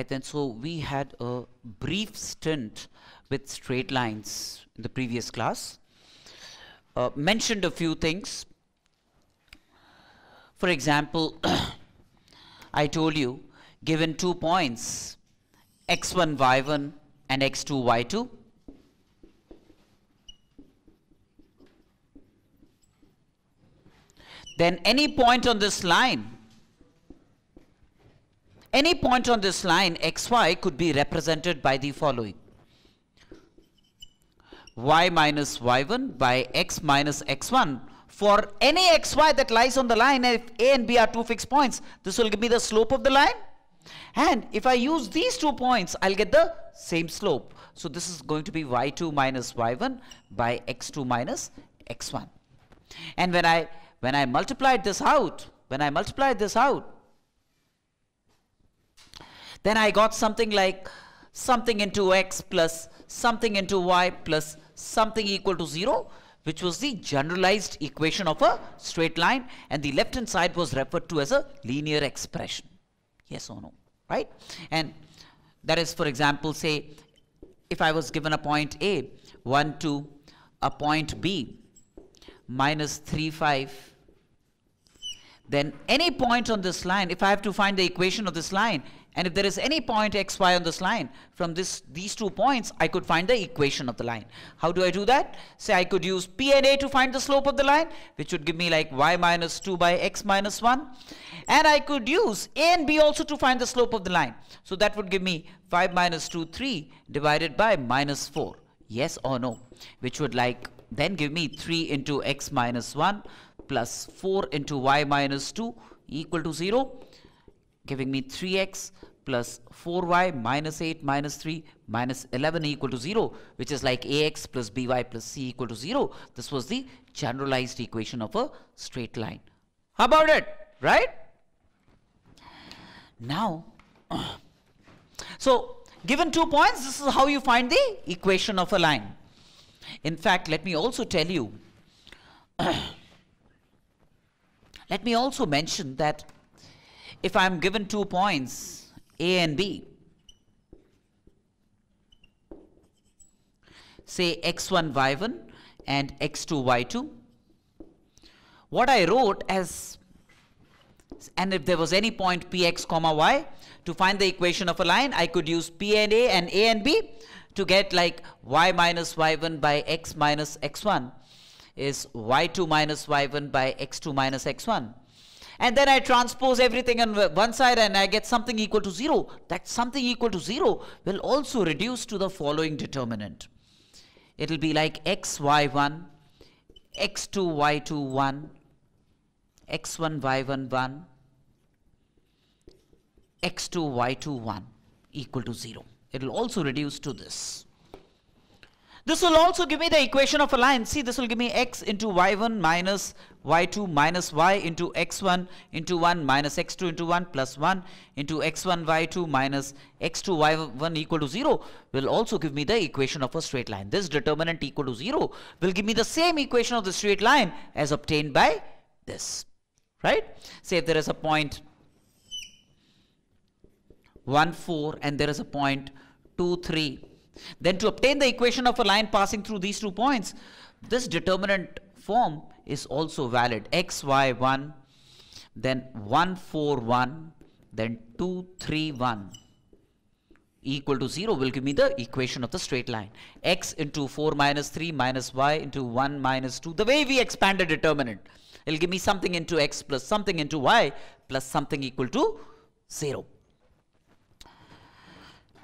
right then so we had a brief stint with straight lines in the previous class uh, mentioned a few things for example I told you given two points x1 y1 and x2 y2 then any point on this line any point on this line xy could be represented by the following. y minus y1 by x minus x1 for any xy that lies on the line if a and b are two fixed points this will give me the slope of the line and if I use these two points I'll get the same slope so this is going to be y2 minus y1 by x2 minus x1 and when I when I multiplied this out when I multiplied this out then I got something like something into x plus something into y plus something equal to 0 which was the generalized equation of a straight line and the left hand side was referred to as a linear expression. Yes or no, right? And that is for example say if I was given a point A 1 2 a point B minus 3 5 then any point on this line if I have to find the equation of this line and if there is any point x, y on this line, from this these two points, I could find the equation of the line. How do I do that? Say I could use p and a to find the slope of the line, which would give me like y minus 2 by x minus 1. And I could use a and b also to find the slope of the line. So that would give me 5 minus 2, 3 divided by minus 4. Yes or no? Which would like then give me 3 into x minus 1 plus 4 into y minus 2 equal to 0 giving me 3x plus 4y minus 8 minus 3 minus 11 equal to 0 which is like ax plus by plus c equal to 0. This was the generalized equation of a straight line. How about it? Right? Now, so given two points, this is how you find the equation of a line. In fact, let me also tell you, let me also mention that if I am given two points, A and B, say x1, y1 and x2, y2, what I wrote as and if there was any point px comma y to find the equation of a line I could use p and a and a and b to get like y minus y1 by x minus x1 is y2 minus y1 by x2 minus x1 and then I transpose everything on one side and I get something equal to 0. That something equal to 0 will also reduce to the following determinant. It will be like x, y1, x2, y2, 1, x1, y1, 1, x2, y2, 1 equal to 0. It will also reduce to this. This will also give me the equation of a line. See, this will give me x into y1 minus y2 minus y into x1 into 1 minus x2 into 1 plus 1 into x1 y2 minus x2 y1 equal to 0 will also give me the equation of a straight line. This determinant equal to 0 will give me the same equation of the straight line as obtained by this. Right? Say if there is a point 1, 4 and there is a point 2, 3 then to obtain the equation of a line passing through these two points, this determinant form is also valid. x, y, 1, then 1, 4, 1, then 2, 3, 1 equal to 0 will give me the equation of the straight line. x into 4 minus 3 minus y into 1 minus 2. The way we expand a determinant, it will give me something into x plus something into y plus something equal to 0.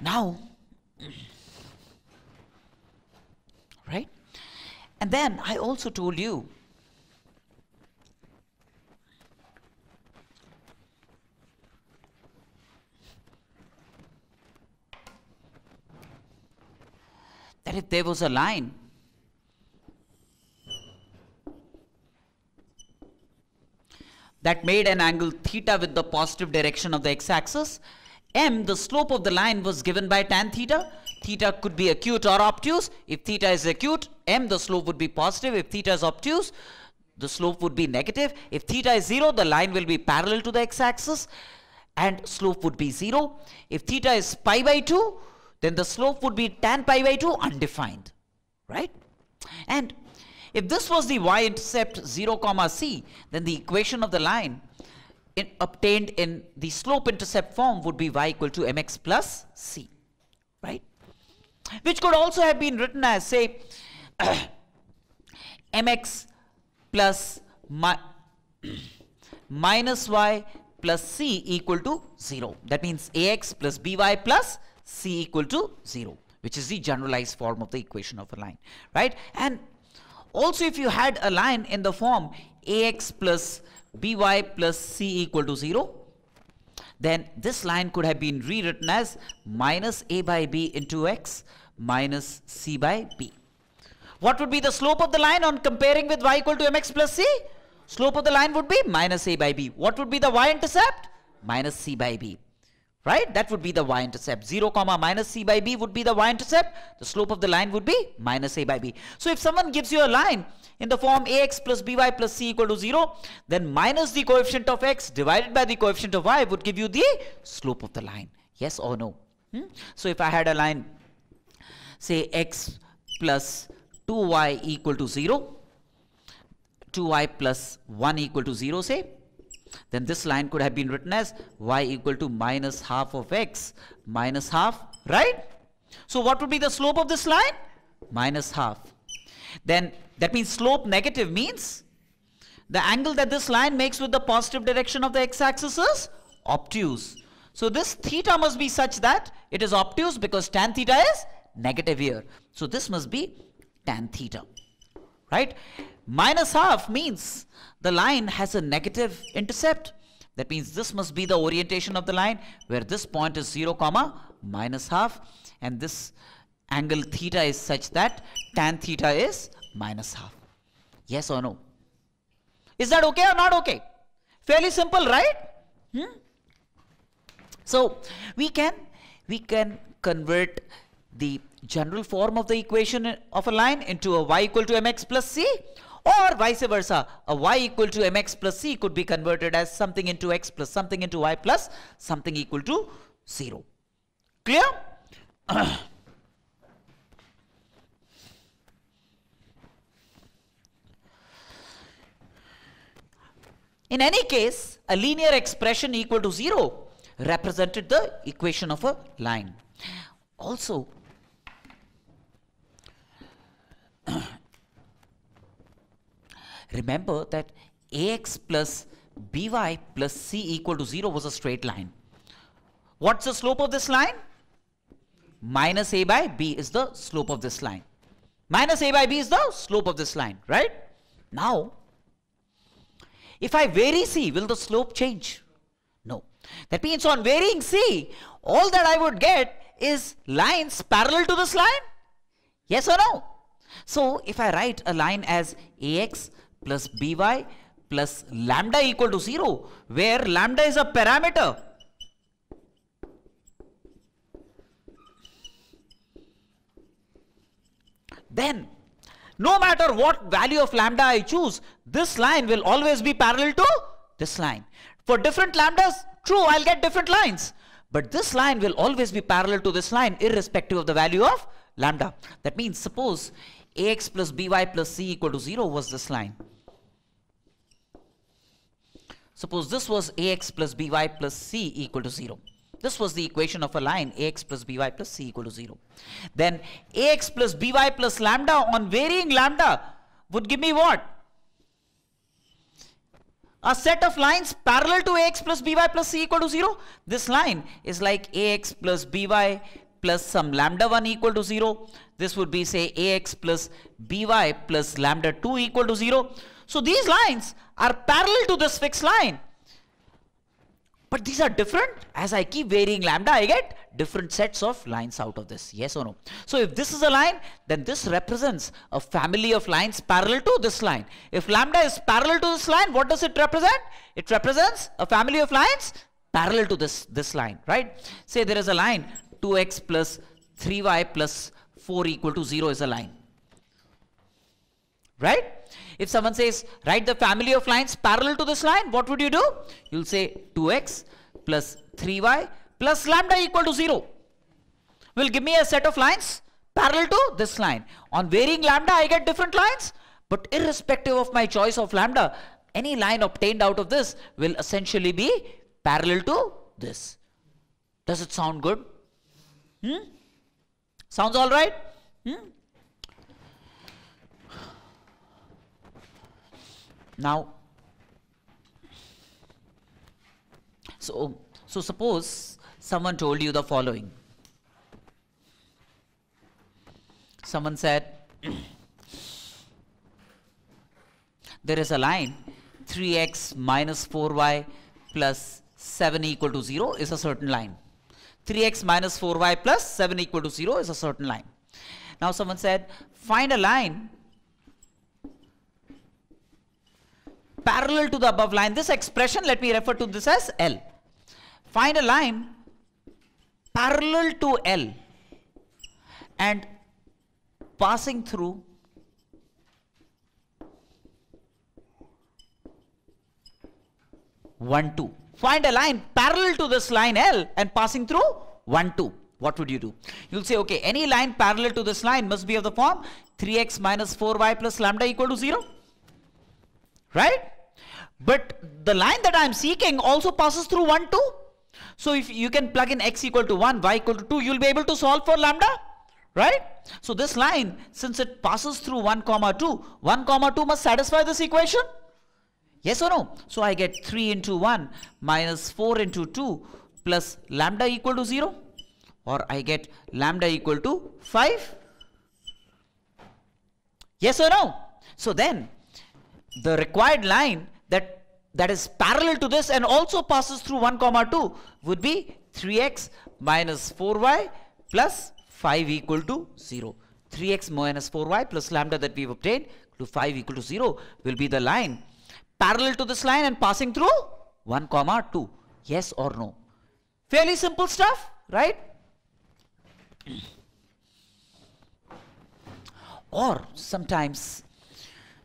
Now, right? And then I also told you that if there was a line that made an angle theta with the positive direction of the x-axis, m, the slope of the line was given by tan theta, theta could be acute or obtuse. If theta is acute, m the slope would be positive. If theta is obtuse, the slope would be negative. If theta is 0, the line will be parallel to the x-axis and slope would be 0. If theta is pi by 2, then the slope would be tan pi by 2 undefined, right? And if this was the y-intercept 0 comma c, then the equation of the line in, obtained in the slope intercept form would be y equal to mx plus c, right? which could also have been written as say mx plus mi minus y plus c equal to 0. That means ax plus by plus c equal to 0 which is the generalized form of the equation of a line, right? And also if you had a line in the form ax plus by plus c equal to 0, then this line could have been rewritten as minus a by b into x minus c by b. What would be the slope of the line on comparing with y equal to mx plus c? Slope of the line would be minus a by b. What would be the y-intercept? Minus c by b right? That would be the y-intercept. 0 comma minus c by b would be the y-intercept. The slope of the line would be minus a by b. So if someone gives you a line in the form ax plus by plus c equal to 0, then minus the coefficient of x divided by the coefficient of y would give you the slope of the line. Yes or no? Hmm? So if I had a line, say x plus 2y equal to 0, 2y plus 1 equal to 0 say, then this line could have been written as y equal to minus half of x minus half right so what would be the slope of this line minus half then that means slope negative means the angle that this line makes with the positive direction of the x-axis is obtuse so this theta must be such that it is obtuse because tan theta is negative here so this must be tan theta right minus half means the line has a negative intercept. That means this must be the orientation of the line where this point is 0 comma minus half and this angle theta is such that tan theta is minus half. Yes or no? Is that okay or not okay? Fairly simple, right? Hmm? So we can we can convert the general form of the equation of a line into a y equal to mx plus c or vice versa a y equal to mx plus c could be converted as something into x plus something into y plus something equal to 0 clear in any case a linear expression equal to 0 represented the equation of a line also Remember that ax plus by plus c equal to 0 was a straight line. What's the slope of this line? Minus a by b is the slope of this line. Minus a by b is the slope of this line, right? Now, if I vary c, will the slope change? No. That means on varying c, all that I would get is lines parallel to this line? Yes or no? So if I write a line as ax plus by plus lambda equal to 0 where lambda is a parameter. Then no matter what value of lambda I choose, this line will always be parallel to this line. For different lambdas, true, I'll get different lines. But this line will always be parallel to this line irrespective of the value of lambda. That means suppose ax plus by plus c equal to 0 was this line. Suppose this was ax plus by plus c equal to 0. This was the equation of a line ax plus by plus c equal to 0. Then ax plus by plus lambda on varying lambda would give me what? A set of lines parallel to ax plus by plus c equal to 0. This line is like ax plus by plus some lambda 1 equal to 0. This would be say ax plus by plus lambda 2 equal to 0. So these lines are parallel to this fixed line. But these are different. As I keep varying lambda, I get different sets of lines out of this. Yes or no? So if this is a line, then this represents a family of lines parallel to this line. If lambda is parallel to this line, what does it represent? It represents a family of lines parallel to this, this line, right? Say there is a line 2x plus 3y plus 4 equal to 0 is a line. Right? If someone says, write the family of lines parallel to this line, what would you do? You'll say 2x plus 3y plus lambda equal to 0. Will give me a set of lines parallel to this line. On varying lambda, I get different lines. But irrespective of my choice of lambda, any line obtained out of this will essentially be parallel to this. Does it sound good? Hmm? Sounds all right? Hmm? Now, so, so suppose someone told you the following. Someone said, there is a line 3x minus 4y plus 7 equal to 0 is a certain line. 3x minus 4y plus 7 equal to 0 is a certain line. Now someone said, find a line parallel to the above line. This expression, let me refer to this as L. Find a line parallel to L and passing through one two. Find a line parallel to this line L and passing through one two. What would you do? You'll say, okay, any line parallel to this line must be of the form 3x minus 4y plus lambda equal to 0. Right? But the line that I am seeking also passes through 1, 2. So if you can plug in x equal to 1, y equal to 2, you'll be able to solve for lambda, right? So this line, since it passes through 1 comma 2, 1 comma 2 must satisfy this equation. Yes or no? So I get 3 into 1 minus 4 into 2 plus lambda equal to 0 or I get lambda equal to 5. Yes or no? So then the required line that that is parallel to this and also passes through 1 comma 2 would be 3x minus 4y plus 5 equal to 0. 3x minus 4y plus lambda that we've obtained to 5 equal to 0 will be the line parallel to this line and passing through 1 comma 2. Yes or no? Fairly simple stuff, right? Or sometimes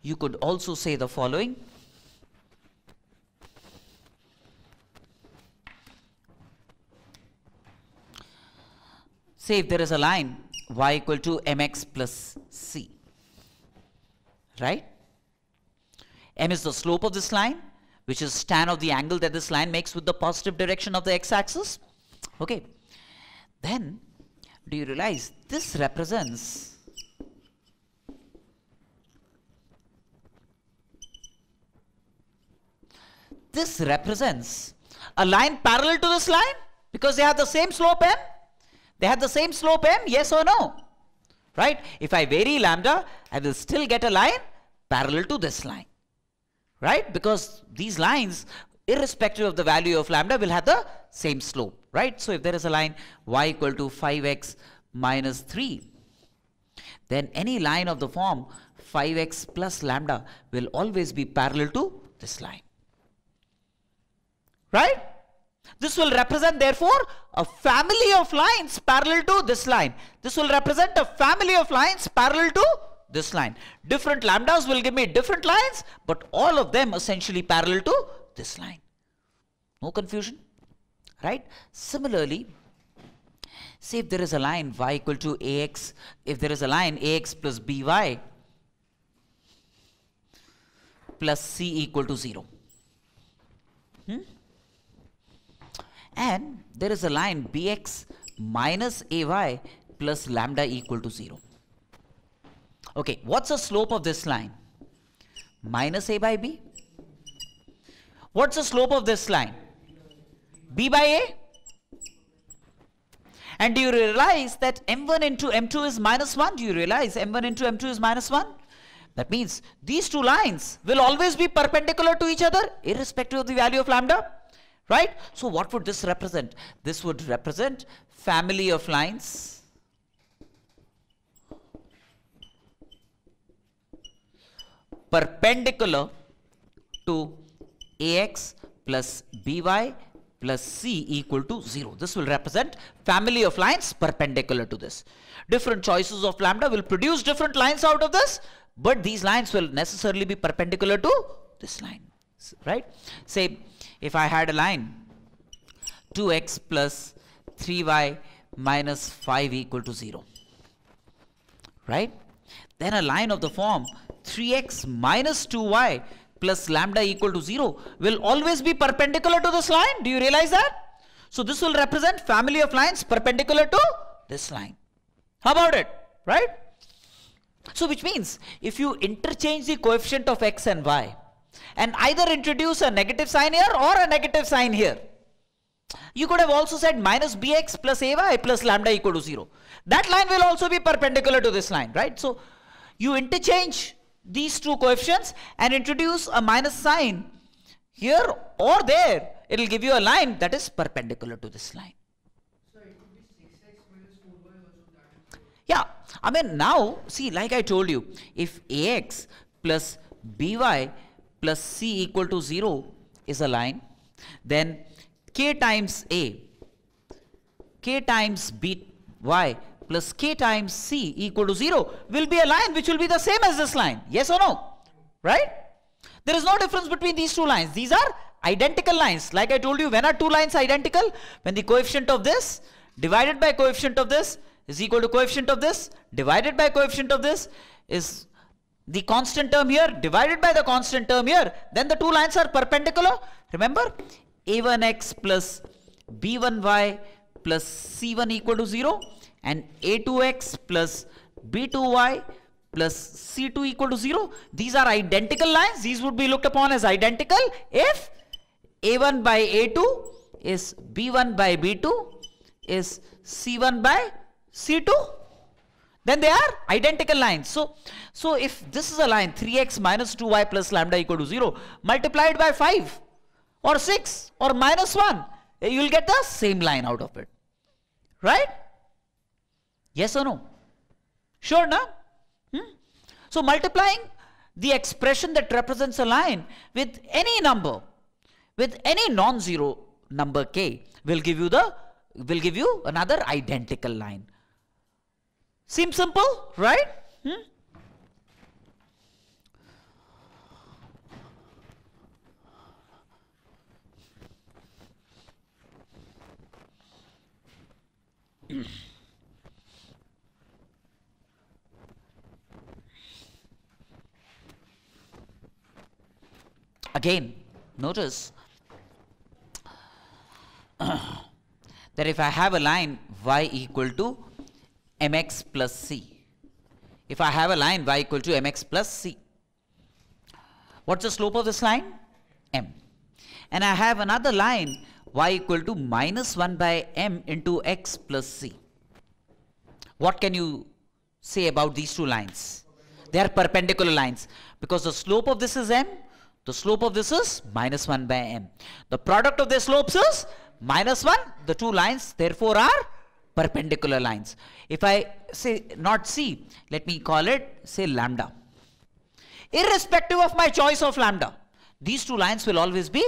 you could also say the following say if there is a line y equal to mx plus c, right? m is the slope of this line, which is tan of the angle that this line makes with the positive direction of the x-axis. Okay. Then, do you realize this represents this represents a line parallel to this line because they have the same slope m they have the same slope m, yes or no? Right? If I vary lambda, I will still get a line parallel to this line. Right? Because these lines, irrespective of the value of lambda, will have the same slope. Right? So if there is a line y equal to 5x minus 3, then any line of the form 5x plus lambda will always be parallel to this line. Right? This will represent therefore a family of lines parallel to this line. This will represent a family of lines parallel to this line. Different lambdas will give me different lines, but all of them essentially parallel to this line. No confusion, right? Similarly, say if there is a line y equal to ax, if there is a line ax plus by plus c equal to 0. and there is a line bx minus ay plus lambda equal to 0. Okay, what's the slope of this line? Minus a by b. What's the slope of this line? b by a. And do you realize that m1 into m2 is minus 1? Do you realize m1 into m2 is minus 1? That means these two lines will always be perpendicular to each other irrespective of the value of lambda right? So what would this represent? This would represent family of lines. perpendicular to ax plus by plus c equal to 0. This will represent family of lines perpendicular to this. Different choices of lambda will produce different lines out of this, but these lines will necessarily be perpendicular to this line, right? Say if I had a line 2x plus 3y minus 5 equal to 0 right then a line of the form 3x minus 2y plus lambda equal to 0 will always be perpendicular to this line do you realize that so this will represent family of lines perpendicular to this line how about it right so which means if you interchange the coefficient of x and y and either introduce a negative sign here or a negative sign here. You could have also said minus bx plus ay plus lambda equal to 0. That line will also be perpendicular to this line, right? So you interchange these two coefficients and introduce a minus sign here or there. It will give you a line that is perpendicular to this line. Yeah, I mean now, see like I told you, if ax plus by plus C equal to 0 is a line, then K times A, K times B, Y plus K times C equal to 0 will be a line which will be the same as this line. Yes or no? Right? There is no difference between these two lines. These are identical lines. Like I told you, when are two lines identical? When the coefficient of this divided by coefficient of this is equal to coefficient of this divided by coefficient of this is the constant term here divided by the constant term here then the two lines are perpendicular remember a1x plus b1y plus c1 equal to 0 and a2x plus b2y plus c2 equal to 0 these are identical lines these would be looked upon as identical if a1 by a2 is b1 by b2 is c1 by c2 then they are identical lines. So, so if this is a line 3x minus 2y plus lambda equal to 0 multiplied by 5 or 6 or minus 1, eh, you will get the same line out of it. Right? Yes or no? Sure, now. Hmm? So multiplying the expression that represents a line with any number, with any non-zero number k will give you the will give you another identical line. Seems simple, right? Hmm? Again, notice that if I have a line y equal to mx plus c. If I have a line y equal to mx plus c. What's the slope of this line? m. And I have another line y equal to minus 1 by m into x plus c. What can you say about these two lines? They are perpendicular lines because the slope of this is m, the slope of this is minus 1 by m. The product of their slopes is minus 1. The two lines therefore are perpendicular lines. If I say not C, let me call it say lambda. Irrespective of my choice of lambda, these two lines will always be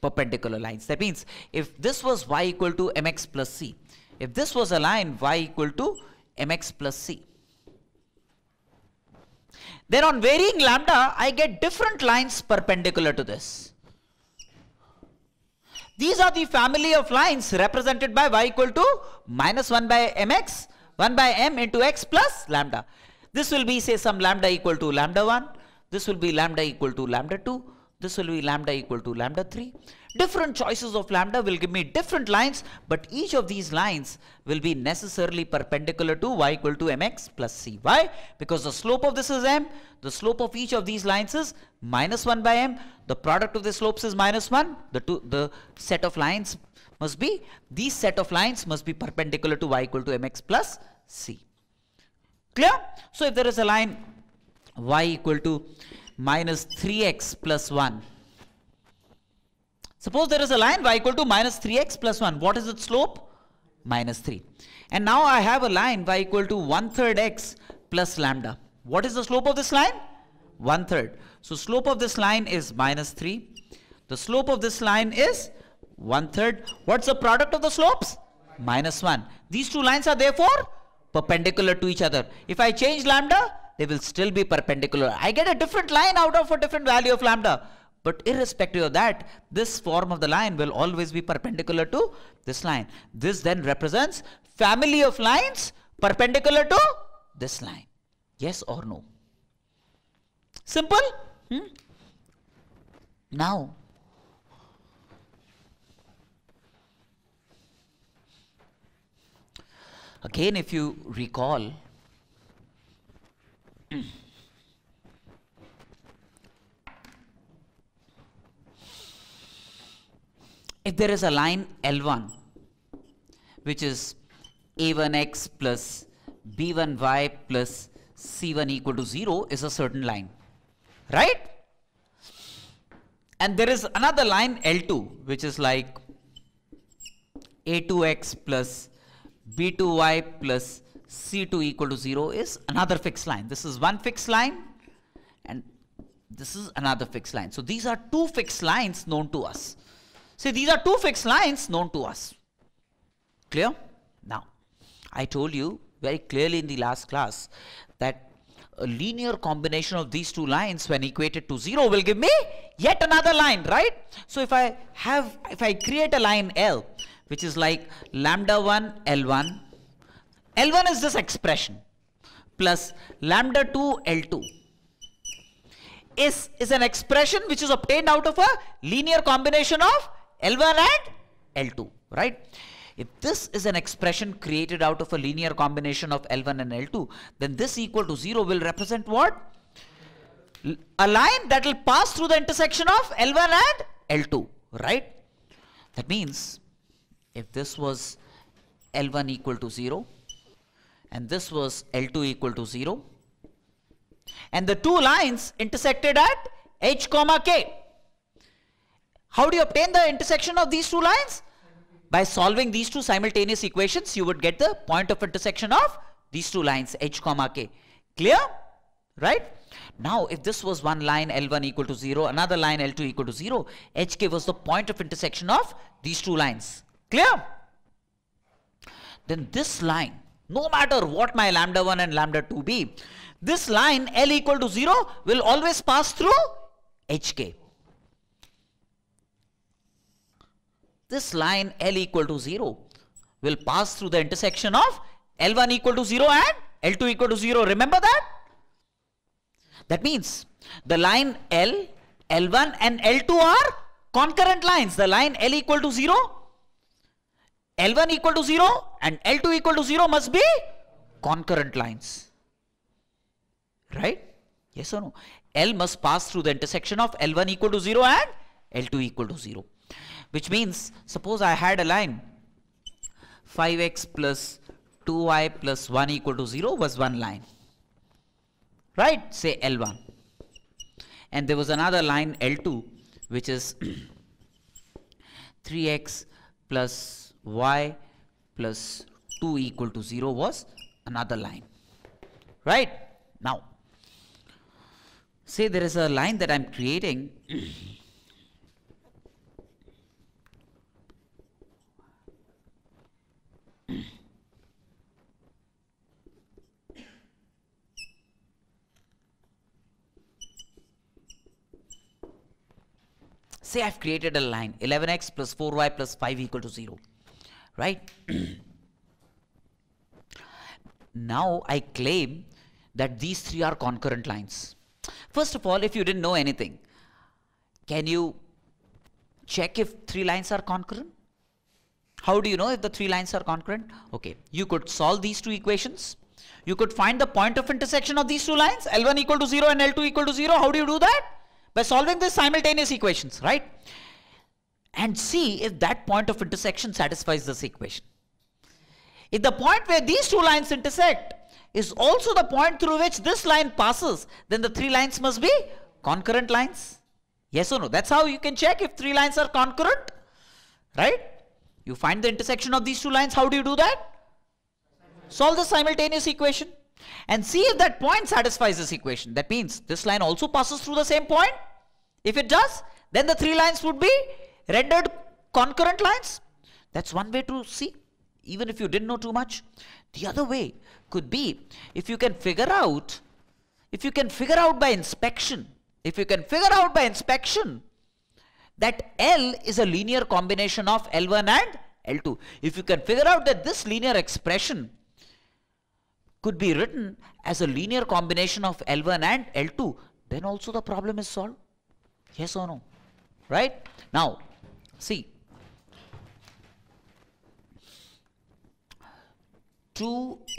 perpendicular lines. That means if this was y equal to mx plus c, if this was a line y equal to mx plus c, then on varying lambda, I get different lines perpendicular to this. These are the family of lines represented by y equal to minus 1 by mx, 1 by m into x plus lambda. This will be say some lambda equal to lambda 1. This will be lambda equal to lambda 2. This will be lambda equal to lambda 3. Different choices of lambda will give me different lines, but each of these lines will be necessarily perpendicular to y equal to mx plus cy because the slope of this is m, the slope of each of these lines is minus 1 by m, the product of the slopes is minus 1, the, two, the set of lines must be, these set of lines must be perpendicular to y equal to mx plus c. Clear? So if there is a line y equal to minus 3x plus 1 Suppose there is a line y equal to minus 3x plus 1. What is its slope? Minus 3. And now I have a line y equal to 1 third x plus lambda. What is the slope of this line? 1 third. So slope of this line is minus 3. The slope of this line is 1 third. What's the product of the slopes? Minus 1. These two lines are therefore perpendicular to each other. If I change lambda, they will still be perpendicular. I get a different line out of a different value of lambda. But irrespective of that, this form of the line will always be perpendicular to this line. This then represents family of lines perpendicular to this line. Yes or no? Simple? Hmm? Now, again if you recall if there is a line L1 which is a1x plus b1y plus c1 equal to 0 is a certain line right and there is another line L2 which is like a2x plus b2y plus c2 equal to 0 is another fixed line this is one fixed line and this is another fixed line so these are two fixed lines known to us See, these are two fixed lines known to us. Clear? Now, I told you very clearly in the last class that a linear combination of these two lines when equated to 0 will give me yet another line, right? So if I have, if I create a line L, which is like lambda 1 L1, L1 is this expression, plus lambda 2 L2 is, is an expression which is obtained out of a linear combination of L1 and L2, right? If this is an expression created out of a linear combination of L1 and L2, then this equal to 0 will represent what? A line that will pass through the intersection of L1 and L2, right? That means if this was L1 equal to 0 and this was L2 equal to 0 and the two lines intersected at h comma k how do you obtain the intersection of these two lines? By solving these two simultaneous equations, you would get the point of intersection of these two lines, h comma k. Clear? Right? Now, if this was one line L1 equal to 0, another line L2 equal to 0, HK was the point of intersection of these two lines. Clear? Then this line, no matter what my lambda 1 and lambda 2 be, this line L equal to 0 will always pass through HK. this line L equal to 0 will pass through the intersection of L1 equal to 0 and L2 equal to 0. Remember that? That means the line L, L1 and L2 are concurrent lines. The line L equal to 0, L1 equal to 0 and L2 equal to 0 must be concurrent lines. Right? Yes or no? L must pass through the intersection of L1 equal to 0 and L2 equal to 0 which means suppose I had a line 5x plus 2y plus 1 equal to 0 was one line right say L1 and there was another line L2 which is 3x plus y plus 2 equal to 0 was another line right now say there is a line that I'm creating say I've created a line 11x plus 4y plus 5 equal to 0 right now I claim that these three are concurrent lines first of all if you didn't know anything can you check if three lines are concurrent how do you know if the three lines are concurrent okay you could solve these two equations you could find the point of intersection of these two lines L1 equal to 0 and L2 equal to 0 how do you do that by solving the simultaneous equations, right? And see if that point of intersection satisfies this equation. If the point where these two lines intersect is also the point through which this line passes, then the three lines must be concurrent lines. Yes or no? That's how you can check if three lines are concurrent, right? You find the intersection of these two lines. How do you do that? Solve the simultaneous equation and see if that point satisfies this equation. That means this line also passes through the same point. If it does, then the three lines would be rendered concurrent lines. That's one way to see, even if you didn't know too much. The other way could be if you can figure out, if you can figure out by inspection, if you can figure out by inspection that L is a linear combination of L1 and L2. If you can figure out that this linear expression could be written as a linear combination of L1 and L2, then also the problem is solved. Yes or no? Right? Now, see, 2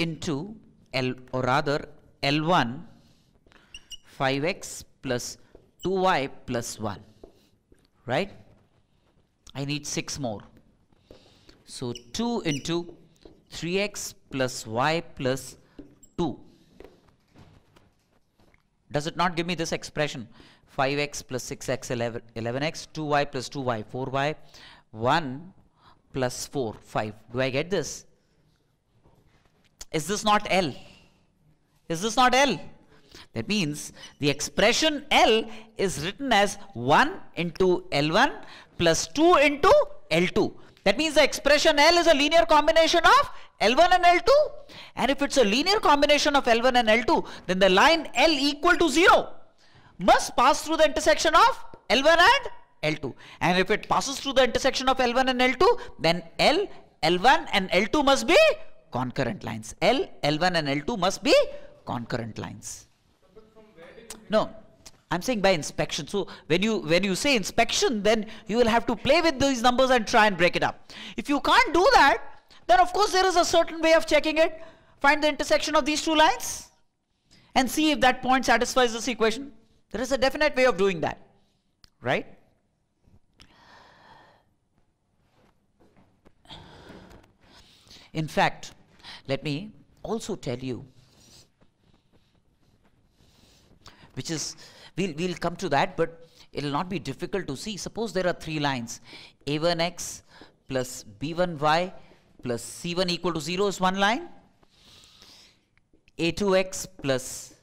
into L, or rather L1 5x plus 2y plus 1, right? I need 6 more. So 2 into 3x plus y plus Does it not give me this expression? 5x plus 6x 11, 11x, 2y plus 2y, 4y, 1 plus 4, 5. Do I get this? Is this not L? Is this not L? That means the expression L is written as 1 into L1 plus 2 into L2. That means the expression L is a linear combination of L1 and L2. And if it's a linear combination of L1 and L2, then the line L equal to 0 must pass through the intersection of L1 and L2. And if it passes through the intersection of L1 and L2, then L, L1 and L2 must be concurrent lines. L, L1 and L2 must be concurrent lines. No, I'm saying by inspection. So when you when you say inspection, then you will have to play with these numbers and try and break it up. If you can't do that, then of course there is a certain way of checking it. Find the intersection of these two lines and see if that point satisfies this equation. There is a definite way of doing that, right? In fact, let me also tell you, which is We'll, we'll come to that, but it'll not be difficult to see. Suppose there are three lines, a1x plus b1y plus c1 equal to 0 is one line, a2x plus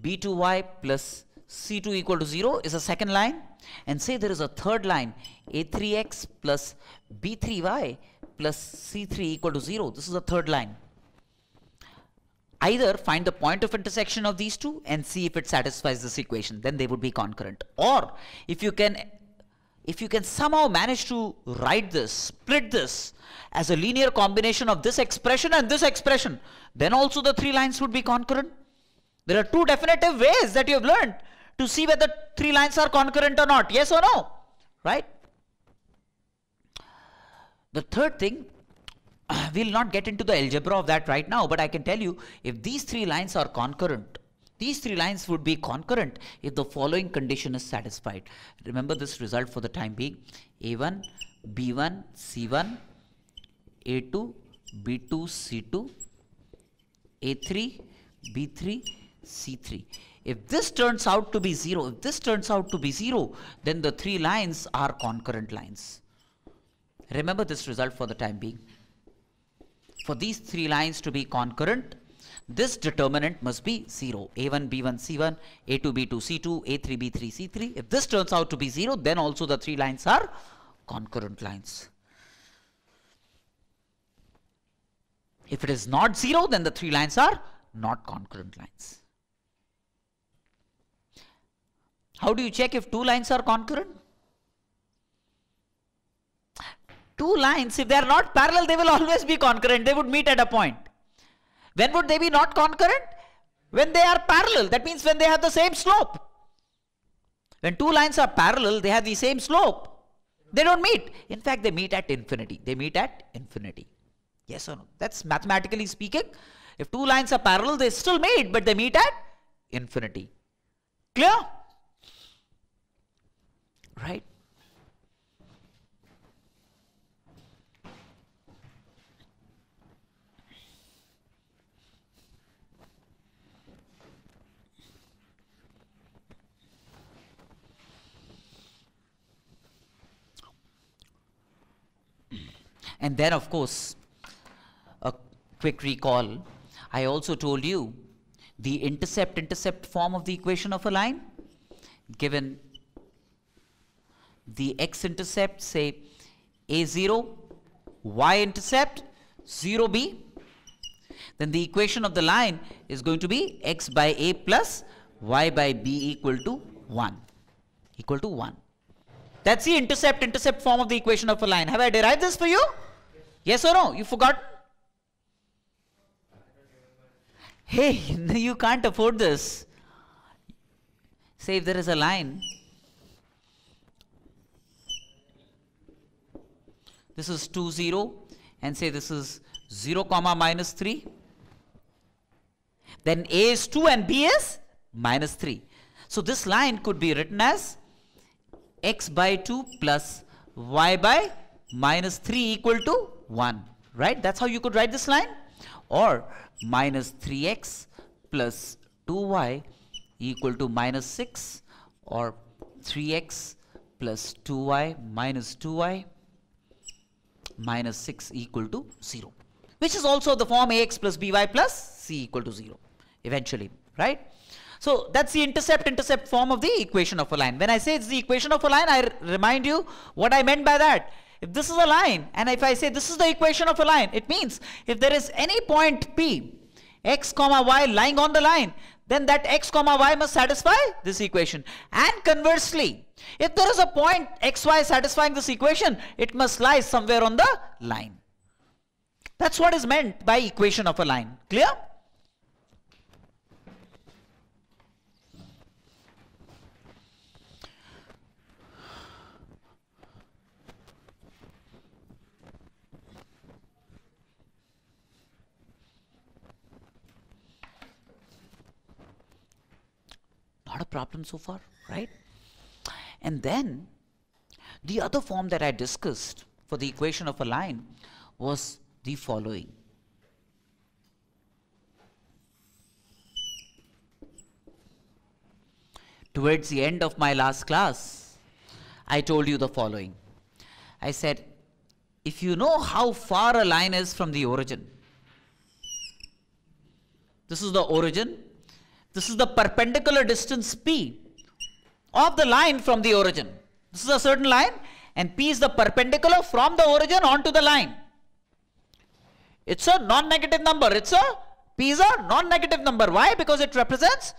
b2y plus c2 equal to 0 is a second line and say there is a third line a3x plus b3y plus c3 equal to 0 this is the third line Either find the point of intersection of these two and see if it satisfies this equation, then they would be concurrent. Or if you can if you can somehow manage to write this, split this as a linear combination of this expression and this expression, then also the three lines would be concurrent. There are two definitive ways that you have learned to see whether three lines are concurrent or not, yes or no, right? The third thing we'll not get into the algebra of that right now, but I can tell you if these three lines are concurrent, these three lines would be concurrent if the following condition is satisfied. Remember this result for the time being. A1, B1, C1, A2, B2, C2, A3, B3, C3. If this turns out to be 0, if this turns out to be 0, then the three lines are concurrent lines. Remember this result for the time being. For these three lines to be concurrent, this determinant must be 0. A1, B1, C1, A2, B2, C2, A3, B3, C3. If this turns out to be 0, then also the three lines are concurrent lines. If it is not 0, then the three lines are not concurrent lines. How do you check if two lines are concurrent? two lines, if they are not parallel, they will always be concurrent. They would meet at a point. When would they be not concurrent? When they are parallel. That means when they have the same slope. When two lines are parallel, they have the same slope. They don't meet. In fact, they meet at infinity. They meet at infinity. Yes or no? That's mathematically speaking. If two lines are parallel, they still meet, but they meet at infinity. Clear? Right? And then, of course, a quick recall. I also told you the intercept-intercept form of the equation of a line given the x-intercept, say a0, y-intercept, 0b, then the equation of the line is going to be x by a plus y by b equal to 1, equal to 1. That's the intercept-intercept form of the equation of a line. Have I derived this for you? Yes or no? You forgot? Hey, you can't afford this. Say if there is a line. This is 2, 0 and say this is 0 comma minus 3. Then A is 2 and B is minus 3. So this line could be written as x by 2 plus y by minus 3 equal to 1 right that's how you could write this line or minus 3x plus 2y equal to minus 6 or 3x plus 2y minus 2y minus 6 equal to 0 which is also the form ax plus by plus c equal to 0 eventually right so that's the intercept intercept form of the equation of a line when i say it's the equation of a line i remind you what i meant by that if this is a line, and if I say this is the equation of a line, it means if there is any point P, x comma y lying on the line, then that x comma y must satisfy this equation. And conversely, if there is a point xy satisfying this equation, it must lie somewhere on the line. That's what is meant by equation of a line. Clear? a problem so far, right? And then the other form that I discussed for the equation of a line was the following. Towards the end of my last class, I told you the following. I said, if you know how far a line is from the origin, this is the origin this is the perpendicular distance P of the line from the origin. This is a certain line and P is the perpendicular from the origin onto the line. It's a non-negative number. It's a P is a non-negative number. Why? Because it represents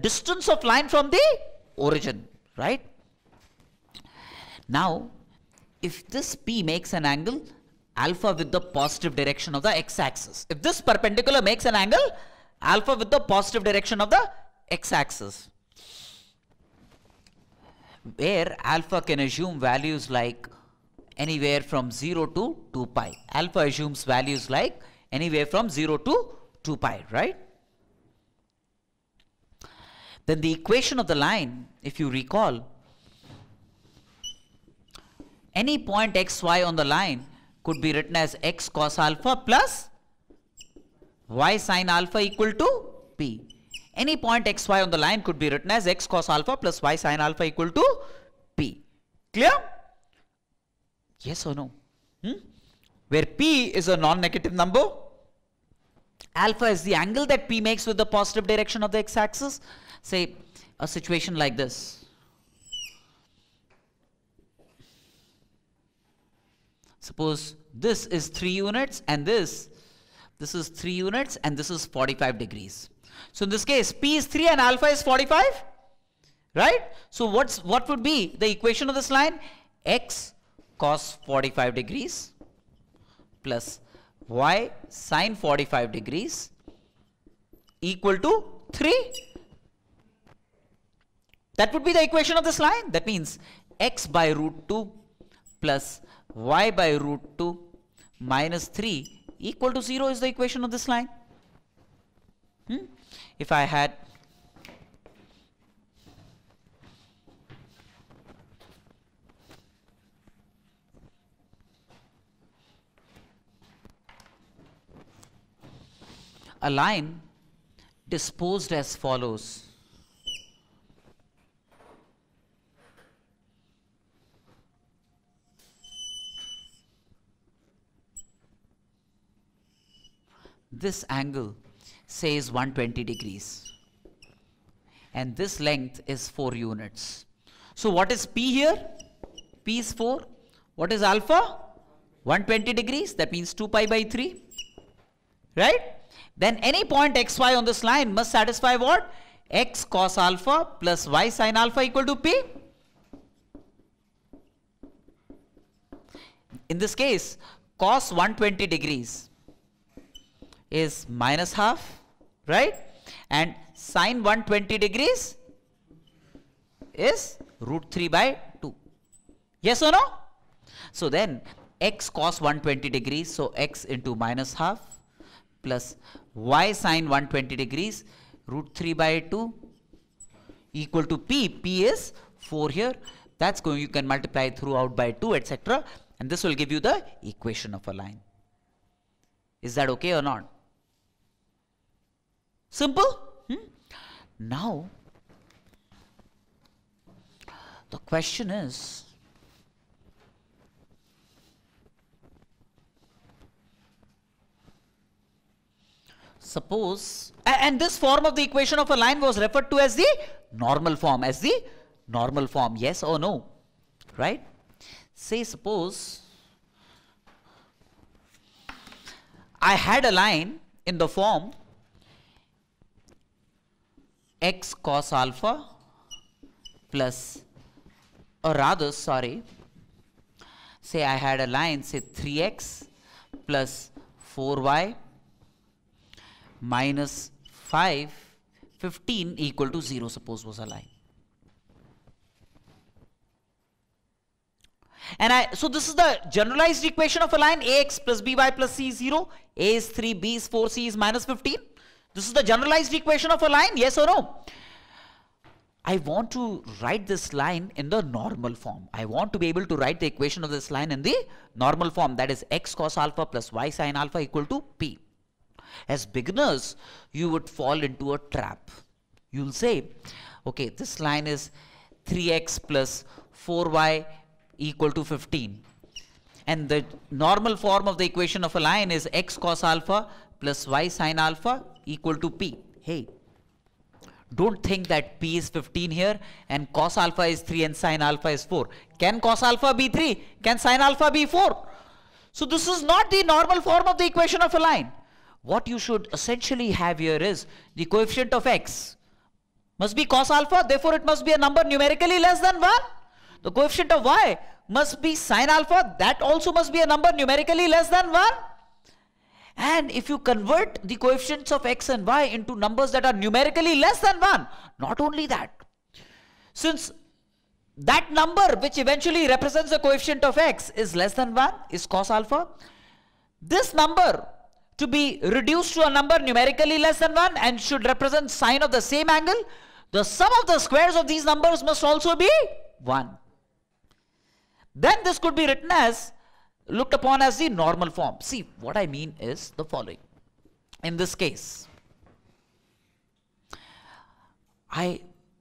distance of line from the origin, right? Now, if this P makes an angle alpha with the positive direction of the x-axis, if this perpendicular makes an angle alpha with the positive direction of the x-axis where alpha can assume values like anywhere from 0 to 2 pi. Alpha assumes values like anywhere from 0 to 2 pi, right? Then the equation of the line, if you recall, any point xy on the line could be written as x cos alpha plus y sine alpha equal to p. Any point xy on the line could be written as x cos alpha plus y sine alpha equal to p. Clear? Yes or no? Hmm? Where p is a non-negative number, alpha is the angle that p makes with the positive direction of the x-axis. Say a situation like this. Suppose this is 3 units and this this is 3 units and this is 45 degrees. So in this case, P is 3 and alpha is 45, right? So what's what would be the equation of this line? X cos 45 degrees plus y sin 45 degrees equal to 3. That would be the equation of this line. That means x by root 2 plus y by root 2 minus 3 equal to 0 is the equation of this line. Hmm? If I had a line disposed as follows this angle says 120 degrees and this length is 4 units. So what is P here? P is 4. What is alpha? 120 degrees that means 2 pi by 3 right? Then any point xy on this line must satisfy what? x cos alpha plus y sin alpha equal to P. In this case cos 120 degrees is minus half, right? And sine 120 degrees is root 3 by 2. Yes or no? So then x cos 120 degrees, so x into minus half plus y sine 120 degrees root 3 by 2 equal to p. p is 4 here. That's going, you can multiply throughout by 2, etc. And this will give you the equation of a line. Is that okay or not? Simple? Hmm? Now, the question is suppose and this form of the equation of a line was referred to as the normal form as the normal form yes or no right say suppose I had a line in the form x cos alpha plus or rather sorry say I had a line say 3x plus 4y minus 5 15 equal to 0 suppose was a line and I so this is the generalized equation of a line ax plus by plus c is 0 a is 3 b is 4 c is minus 15 this is the generalized equation of a line, yes or no? I want to write this line in the normal form. I want to be able to write the equation of this line in the normal form. That is x cos alpha plus y sin alpha equal to p. As beginners, you would fall into a trap. You'll say, okay, this line is 3x plus 4y equal to 15. And the normal form of the equation of a line is x cos alpha plus y sine alpha equal to p. Hey, don't think that p is 15 here and cos alpha is 3 and sine alpha is 4. Can cos alpha be 3? Can sine alpha be 4? So this is not the normal form of the equation of a line. What you should essentially have here is the coefficient of x must be cos alpha, therefore it must be a number numerically less than 1. The coefficient of y must be sine alpha, that also must be a number numerically less than 1. And if you convert the coefficients of x and y into numbers that are numerically less than 1, not only that, since that number which eventually represents the coefficient of x is less than 1 is cos alpha, this number to be reduced to a number numerically less than 1 and should represent sine of the same angle, the sum of the squares of these numbers must also be 1. Then this could be written as looked upon as the normal form. See, what I mean is the following. In this case, I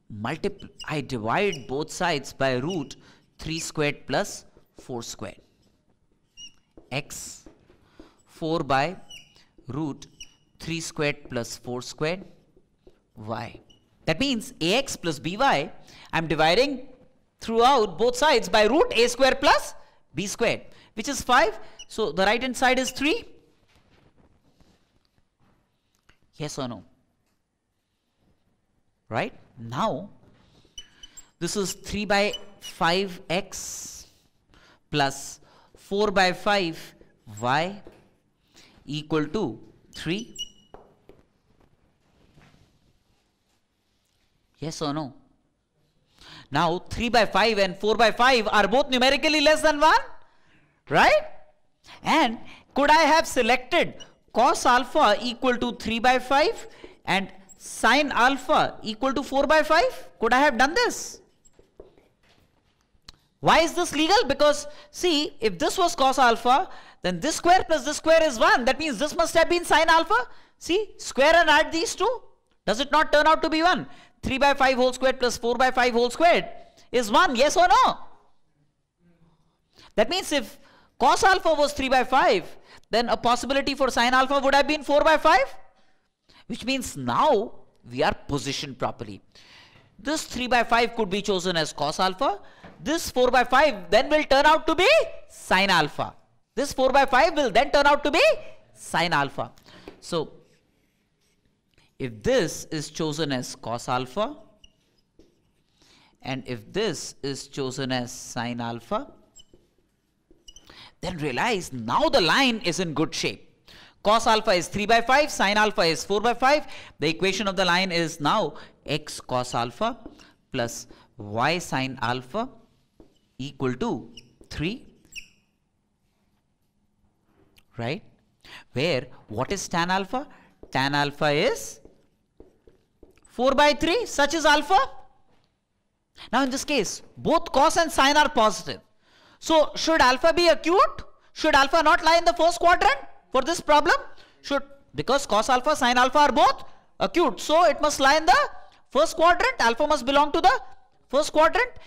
multiply, I divide both sides by root 3 squared plus 4 squared. x 4 by root 3 squared plus 4 squared y. That means ax plus by, I'm dividing throughout both sides by root a square plus b squared which is 5. So the right hand side is 3. Yes or no? Right? Now, this is 3 by 5x plus 4 by 5y equal to 3. Yes or no? Now 3 by 5 and 4 by 5 are both numerically less than 1 right? And could I have selected cos alpha equal to 3 by 5 and sine alpha equal to 4 by 5? Could I have done this? Why is this legal? Because see, if this was cos alpha, then this square plus this square is 1. That means this must have been sine alpha. See, square and add these two. Does it not turn out to be 1? 3 by 5 whole squared plus 4 by 5 whole squared is 1. Yes or no? That means if Cos alpha was 3 by 5. Then a possibility for sine alpha would have been 4 by 5. Which means now we are positioned properly. This 3 by 5 could be chosen as cos alpha. This 4 by 5 then will turn out to be sine alpha. This 4 by 5 will then turn out to be sine alpha. So if this is chosen as cos alpha and if this is chosen as sine alpha, then realize now the line is in good shape. Cos alpha is 3 by 5, sine alpha is 4 by 5. The equation of the line is now x cos alpha plus y sine alpha equal to 3, right? Where what is tan alpha? Tan alpha is 4 by 3, such is alpha. Now in this case, both cos and sine are positive. So should alpha be acute? Should alpha not lie in the first quadrant for this problem? Should because cos alpha, sine alpha are both acute. So it must lie in the first quadrant. Alpha must belong to the first quadrant.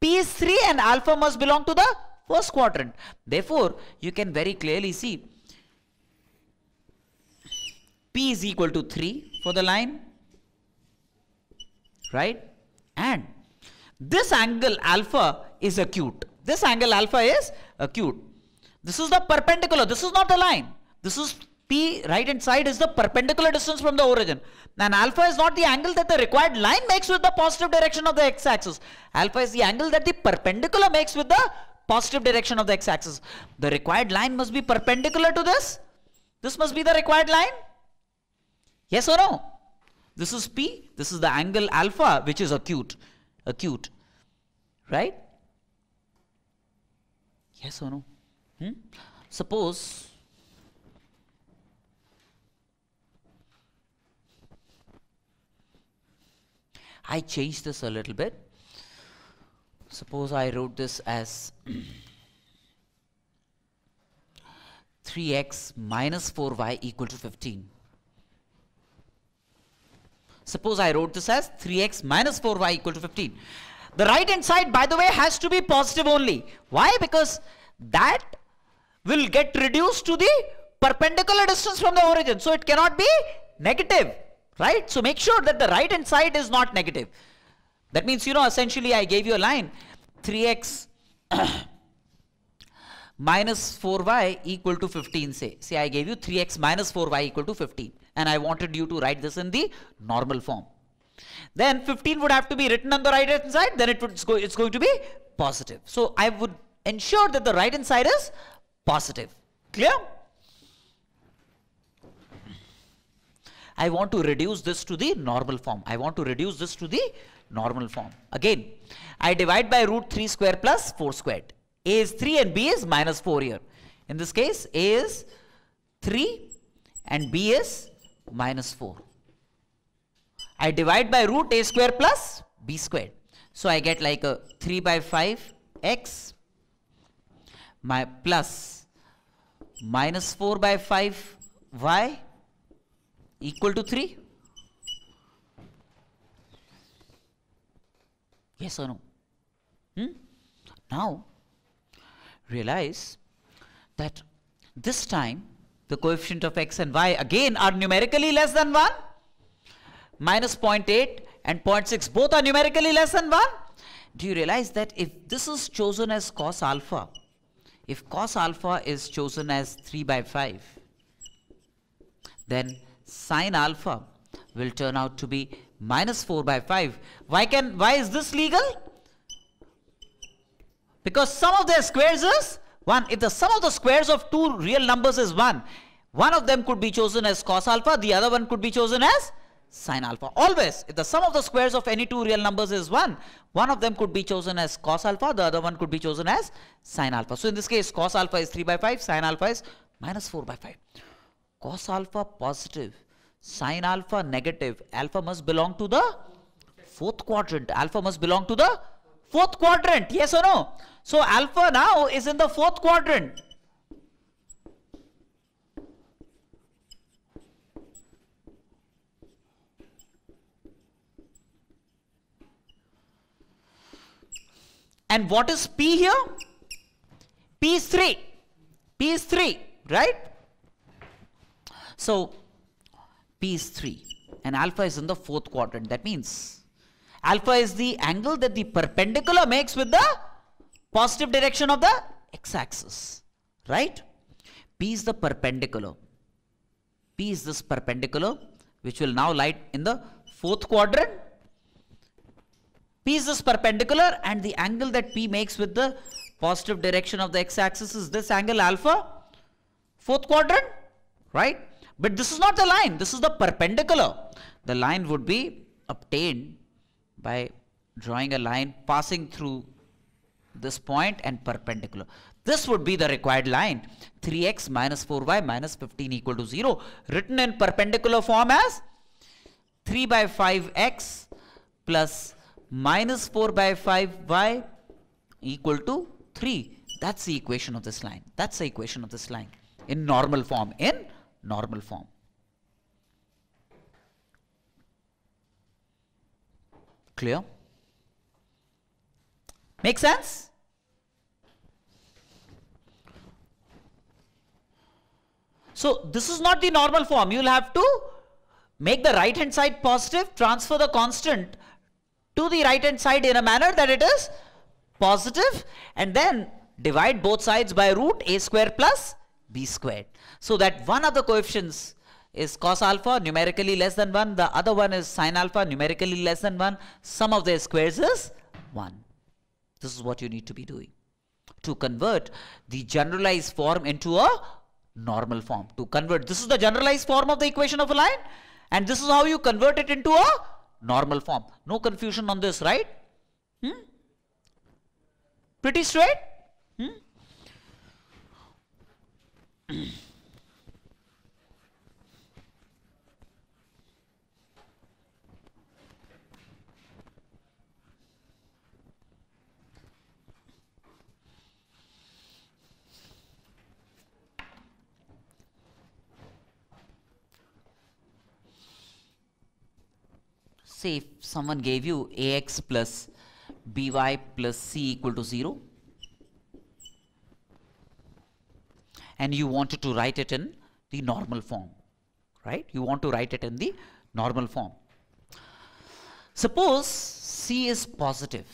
P is 3 and alpha must belong to the first quadrant. Therefore, you can very clearly see P is equal to 3 for the line. Right? And this angle alpha is acute. This angle alpha is acute. Uh, this is the perpendicular. This is not a line. This is P right hand side is the perpendicular distance from the origin. And alpha is not the angle that the required line makes with the positive direction of the x-axis. Alpha is the angle that the perpendicular makes with the positive direction of the x-axis. The required line must be perpendicular to this. This must be the required line. Yes or no? This is P. This is the angle alpha which is acute. Acute. Right? Yes or no? Hmm? Suppose I change this a little bit. Suppose I wrote this as 3x minus 4y equal to 15. Suppose I wrote this as 3x minus 4y equal to 15. The right hand side, by the way, has to be positive only. Why? Because that will get reduced to the perpendicular distance from the origin. So it cannot be negative, right? So make sure that the right hand side is not negative. That means, you know, essentially I gave you a line 3x minus 4y equal to 15 say. See, I gave you 3x minus 4y equal to 15 and I wanted you to write this in the normal form. Then 15 would have to be written on the right hand side, then it would, go, it's going to be positive. So I would ensure that the right hand side is positive. Clear? I want to reduce this to the normal form. I want to reduce this to the normal form. Again, I divide by root 3 square plus 4 squared. A is 3 and B is minus 4 here. In this case, A is 3 and B is minus 4. I divide by root a square plus b squared. So I get like a 3 by 5 x my plus minus 4 by 5 y equal to 3. Yes or no? Hmm? Now realize that this time the coefficient of x and y again are numerically less than 1 minus 0.8 and 0.6 both are numerically less than 1. Do you realize that if this is chosen as cos alpha, if cos alpha is chosen as 3 by 5, then sine alpha will turn out to be minus 4 by 5. Why can why is this legal? Because sum of their squares is 1. If the sum of the squares of two real numbers is 1, one of them could be chosen as cos alpha, the other one could be chosen as sine alpha. Always, if the sum of the squares of any two real numbers is 1, one of them could be chosen as cos alpha, the other one could be chosen as sine alpha. So in this case, cos alpha is 3 by 5, sine alpha is minus 4 by 5. Cos alpha positive, sine alpha negative, alpha must belong to the fourth quadrant. Alpha must belong to the fourth quadrant, yes or no? So alpha now is in the fourth quadrant. And what is P here? P is 3. P is 3, right? So, P is 3 and alpha is in the fourth quadrant. That means alpha is the angle that the perpendicular makes with the positive direction of the x-axis, right? P is the perpendicular. P is this perpendicular which will now lie in the fourth quadrant P is perpendicular and the angle that P makes with the positive direction of the x-axis is this angle alpha, fourth quadrant, right? But this is not the line, this is the perpendicular. The line would be obtained by drawing a line passing through this point and perpendicular. This would be the required line 3x minus 4y minus 15 equal to 0 written in perpendicular form as 3 by 5x plus minus 4 by 5y equal to 3. That's the equation of this line. That's the equation of this line in normal form, in normal form. Clear? Make sense? So this is not the normal form. You'll have to make the right hand side positive, transfer the constant to the right hand side in a manner that it is positive and then divide both sides by root a square plus b squared. So that one of the coefficients is cos alpha numerically less than 1, the other one is sin alpha numerically less than 1, sum of their squares is 1. This is what you need to be doing to convert the generalized form into a normal form. To convert, this is the generalized form of the equation of a line and this is how you convert it into a normal form. No confusion on this, right? Hmm? Pretty straight? Hmm? say if someone gave you ax plus by plus c equal to 0 and you wanted to write it in the normal form right you want to write it in the normal form suppose c is positive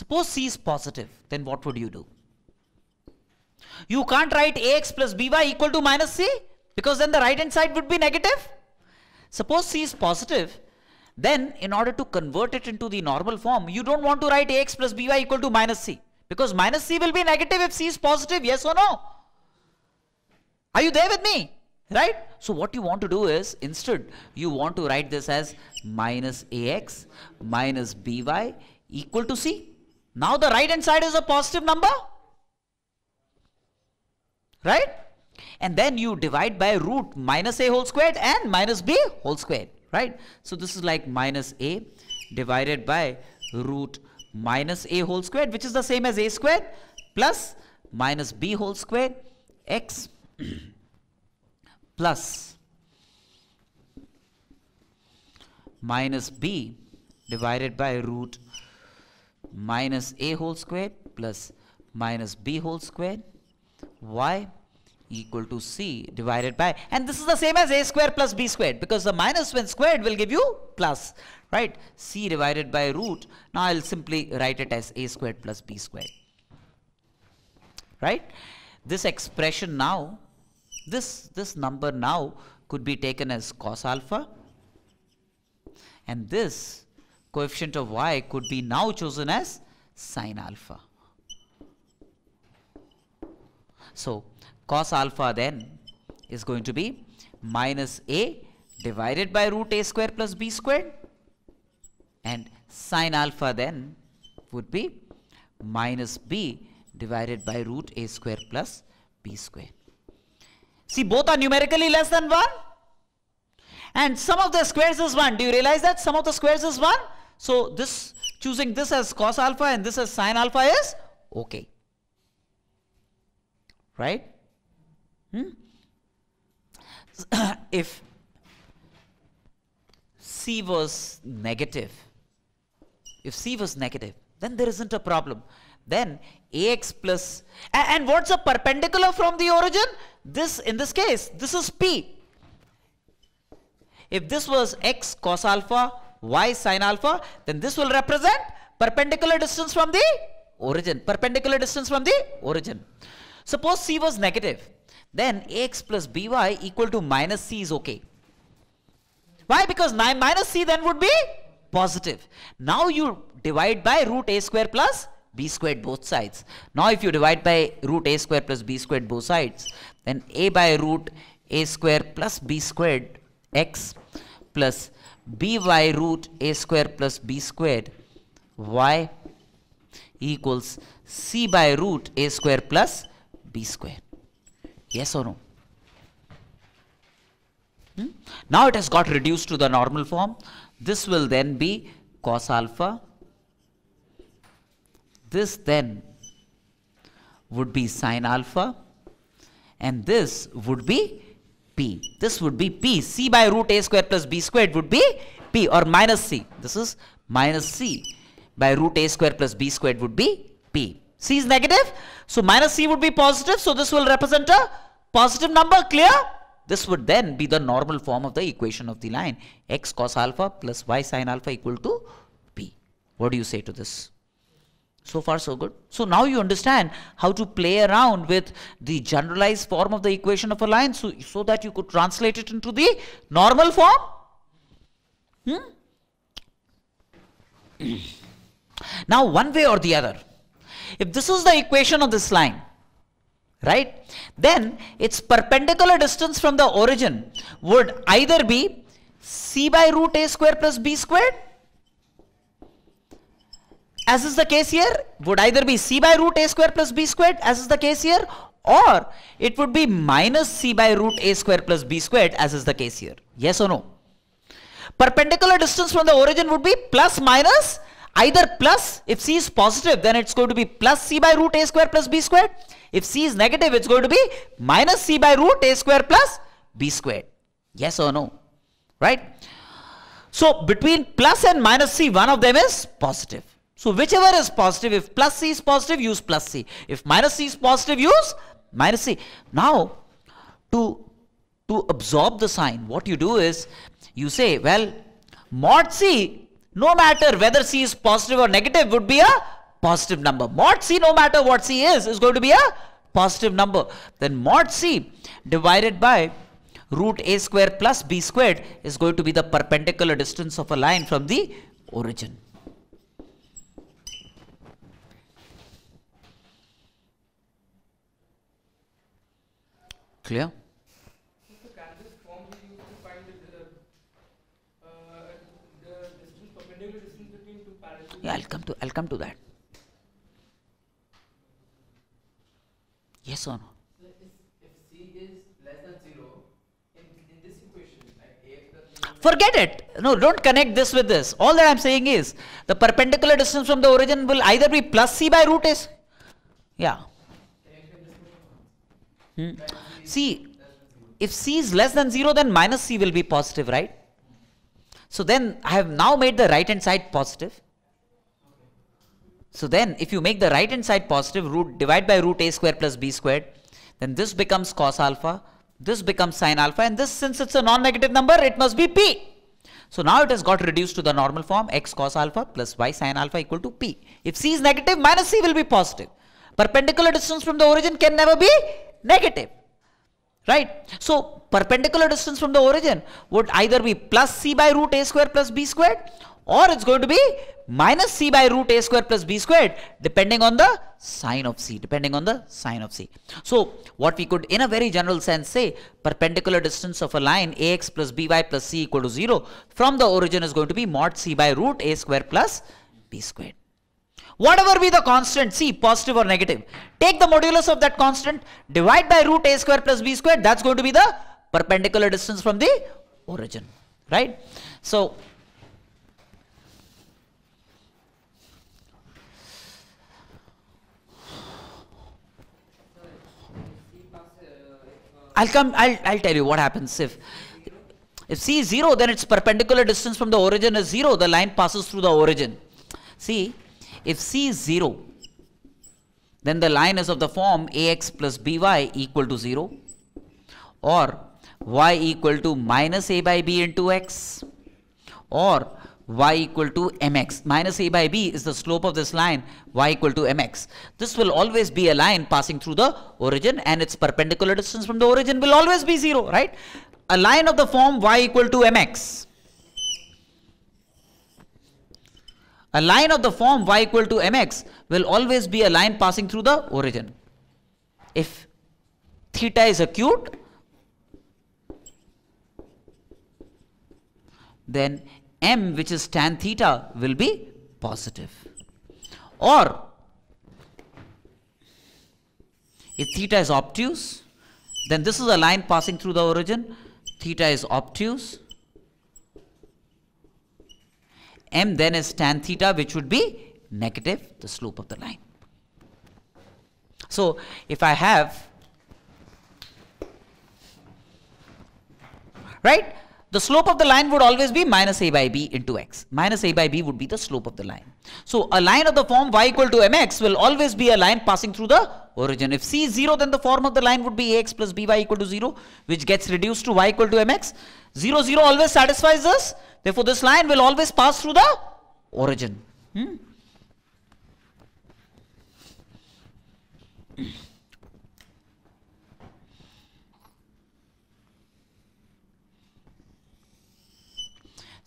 suppose c is positive then what would you do you can't write ax plus by equal to minus c because then the right hand side would be negative suppose c is positive then in order to convert it into the normal form, you don't want to write ax plus by equal to minus c because minus c will be negative if c is positive, yes or no? Are you there with me? Right? So what you want to do is instead you want to write this as minus ax minus by equal to c. Now the right hand side is a positive number. Right? And then you divide by root minus a whole squared and minus b whole squared right? So this is like minus a divided by root minus a whole squared, which is the same as a squared plus minus b whole squared x plus minus b divided by root minus a whole squared plus minus b whole squared y equal to c divided by and this is the same as a square plus b squared because the minus when squared will give you plus right c divided by root now I'll simply write it as a squared plus b squared right this expression now this this number now could be taken as cos alpha and this coefficient of y could be now chosen as sine alpha so cos alpha then is going to be minus a divided by root a square plus b squared and sine alpha then would be minus b divided by root a square plus b square. See both are numerically less than 1 and sum of the squares is 1. Do you realize that sum of the squares is 1? So this choosing this as cos alpha and this as sine alpha is okay. Right? Hmm? if C was negative, if C was negative, then there isn't a problem. Then AX plus, and, what's a perpendicular from the origin? This, in this case, this is P. If this was X cos alpha, Y sin alpha, then this will represent perpendicular distance from the origin. Perpendicular distance from the origin. Suppose C was negative then ax plus by equal to minus c is okay. Why? Because 9 minus c then would be positive. Now you divide by root a square plus b squared both sides. Now if you divide by root a square plus b squared both sides, then a by root a square plus b squared x plus by root a square plus b squared y equals c by root a square plus b squared. Yes or no? Hmm? Now it has got reduced to the normal form. This will then be cos alpha. This then would be sine alpha. And this would be P. This would be P. C by root A square plus B squared would be P or minus C. This is minus C by root A square plus B squared would be P. C is negative. So minus C would be positive. So this will represent a positive number. Clear? This would then be the normal form of the equation of the line. X cos alpha plus Y sin alpha equal to P. What do you say to this? So far so good. So now you understand how to play around with the generalized form of the equation of a line so, so that you could translate it into the normal form. Hmm? now one way or the other, if this is the equation of this line, right, then its perpendicular distance from the origin would either be c by root a square plus b squared, as is the case here, would either be c by root a square plus b squared, as is the case here, or it would be minus c by root a square plus b squared, as is the case here. Yes or no? Perpendicular distance from the origin would be plus minus either plus, if c is positive, then it's going to be plus c by root a square plus b square. If c is negative, it's going to be minus c by root a square plus b square. Yes or no? Right? So between plus and minus c, one of them is positive. So whichever is positive, if plus c is positive, use plus c. If minus c is positive, use minus c. Now, to, to absorb the sign, what you do is, you say, well, mod c no matter whether C is positive or negative would be a positive number. Mod C, no matter what C is, is going to be a positive number. Then mod C divided by root A square plus B squared is going to be the perpendicular distance of a line from the origin. Clear? yeah i'll come to i'll come to that yes or no if, c is less than 0 in, this equation forget it no don't connect this with this all that i'm saying is the perpendicular distance from the origin will either be plus c by root s yeah hmm. see if c is less than 0 then minus c will be positive right so then I have now made the right hand side positive so then if you make the right hand side positive root divide by root a square plus b squared then this becomes cos alpha this becomes sine alpha and this since it's a non-negative number it must be p. So now it has got reduced to the normal form x cos alpha plus y sine alpha equal to p. If c is negative minus c will be positive. Perpendicular distance from the origin can never be negative. Right. So perpendicular distance from the origin would either be plus c by root a square plus b squared or it's going to be minus c by root a square plus b squared depending on the sine of c depending on the sine of c so what we could in a very general sense say perpendicular distance of a line ax plus by plus c equal to 0 from the origin is going to be mod c by root a square plus b squared whatever be the constant c positive or negative take the modulus of that constant divide by root a square plus b squared that's going to be the perpendicular distance from the origin right so I'll come, I'll, I'll tell you what happens if, if C is 0, then its perpendicular distance from the origin is 0. The line passes through the origin. See, if C is 0, then the line is of the form ax plus by equal to 0 or y equal to minus a by b into x or y equal to mx. Minus a by b is the slope of this line y equal to mx. This will always be a line passing through the origin and its perpendicular distance from the origin will always be 0, right? A line of the form y equal to mx. A line of the form y equal to mx will always be a line passing through the origin. If theta is acute, then m which is tan theta will be positive. Or if theta is obtuse, then this is a line passing through the origin. Theta is obtuse. m then is tan theta which would be negative the slope of the line. So if I have, right, the slope of the line would always be minus a by b into x. Minus a by b would be the slope of the line. So a line of the form y equal to mx will always be a line passing through the origin. If c is 0, then the form of the line would be ax plus by equal to 0, which gets reduced to y equal to mx. 0, 0 always satisfies this. Therefore, this line will always pass through the origin. Hmm?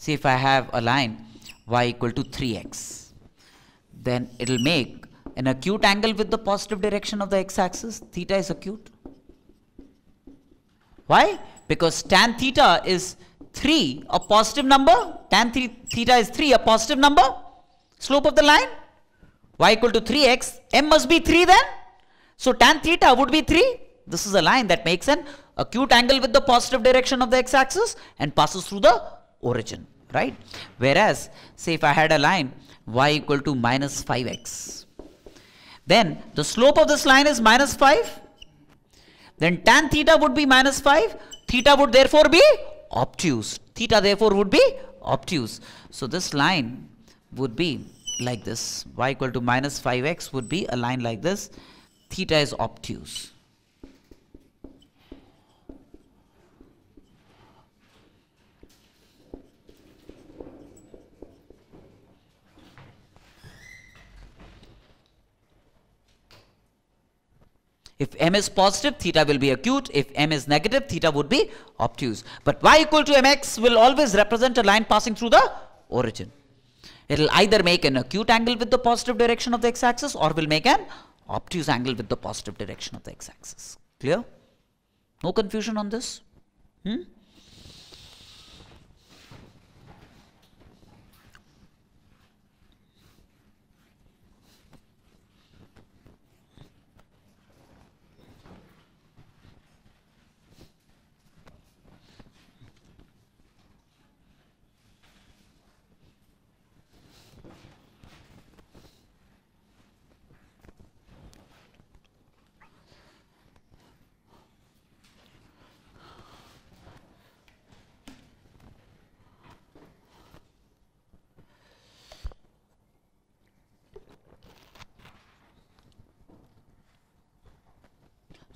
say if I have a line y equal to 3x then it will make an acute angle with the positive direction of the x-axis theta is acute why because tan theta is 3 a positive number tan th theta is 3 a positive number slope of the line y equal to 3x m must be 3 then so tan theta would be 3 this is a line that makes an acute angle with the positive direction of the x-axis and passes through the origin right whereas say if i had a line y equal to minus 5x then the slope of this line is minus 5 then tan theta would be minus 5 theta would therefore be obtuse theta therefore would be obtuse so this line would be like this y equal to minus 5x would be a line like this theta is obtuse If m is positive, theta will be acute. If m is negative, theta would be obtuse. But y equal to mx will always represent a line passing through the origin. It will either make an acute angle with the positive direction of the x-axis or will make an obtuse angle with the positive direction of the x-axis. Clear? No confusion on this? Hmm?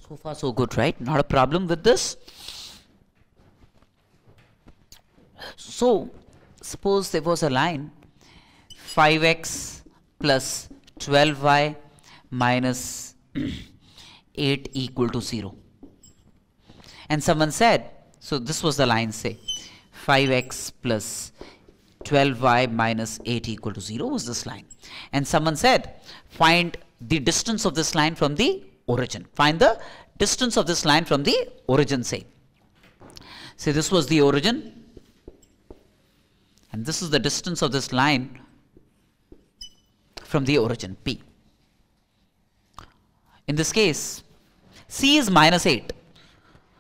So far so good, right? Not a problem with this. So suppose there was a line 5x plus 12y minus 8 equal to 0. And someone said, so this was the line say 5x plus 12y minus 8 equal to 0 was this line. And someone said, find the distance of this line from the origin. Find the distance of this line from the origin say. Say this was the origin and this is the distance of this line from the origin P. In this case, C is minus 8.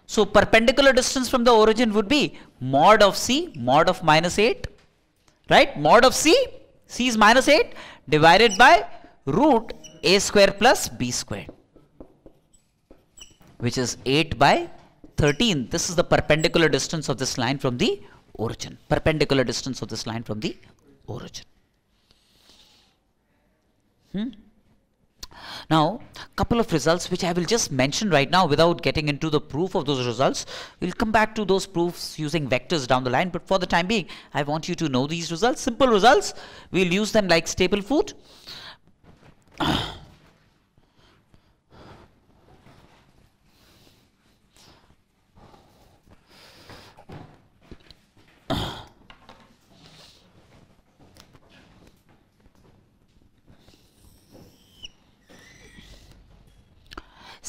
So perpendicular distance from the origin would be mod of C, mod of minus 8, right? Mod of C, C is minus 8 divided by root A square plus B squared which is 8 by 13. This is the perpendicular distance of this line from the origin. Perpendicular distance of this line from the origin. Hmm? Now, couple of results which I will just mention right now without getting into the proof of those results. We'll come back to those proofs using vectors down the line. But for the time being, I want you to know these results. Simple results. We'll use them like staple food.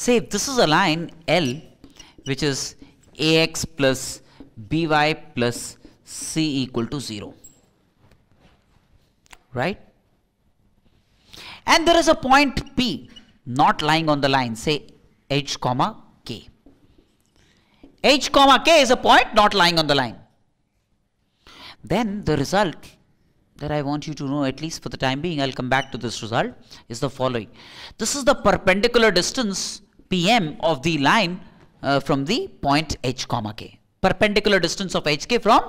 say this is a line L which is ax plus by plus c equal to 0 right and there is a point p not lying on the line say h comma k h comma k is a point not lying on the line then the result that I want you to know at least for the time being I'll come back to this result is the following this is the perpendicular distance pm of the line uh, from the point h comma k. Perpendicular distance of hk from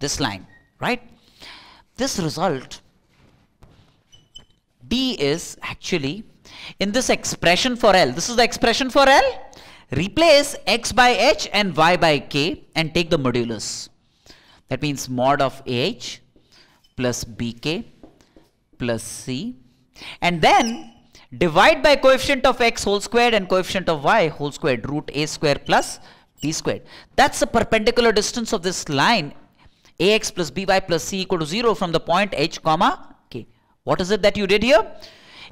this line, right? This result D is actually in this expression for L. This is the expression for L. Replace x by h and y by k and take the modulus. That means mod of ah plus bk plus c and then divide by coefficient of x whole squared and coefficient of y whole squared root a square plus b squared. That's the perpendicular distance of this line ax plus by plus c equal to 0 from the point h comma k. What is it that you did here?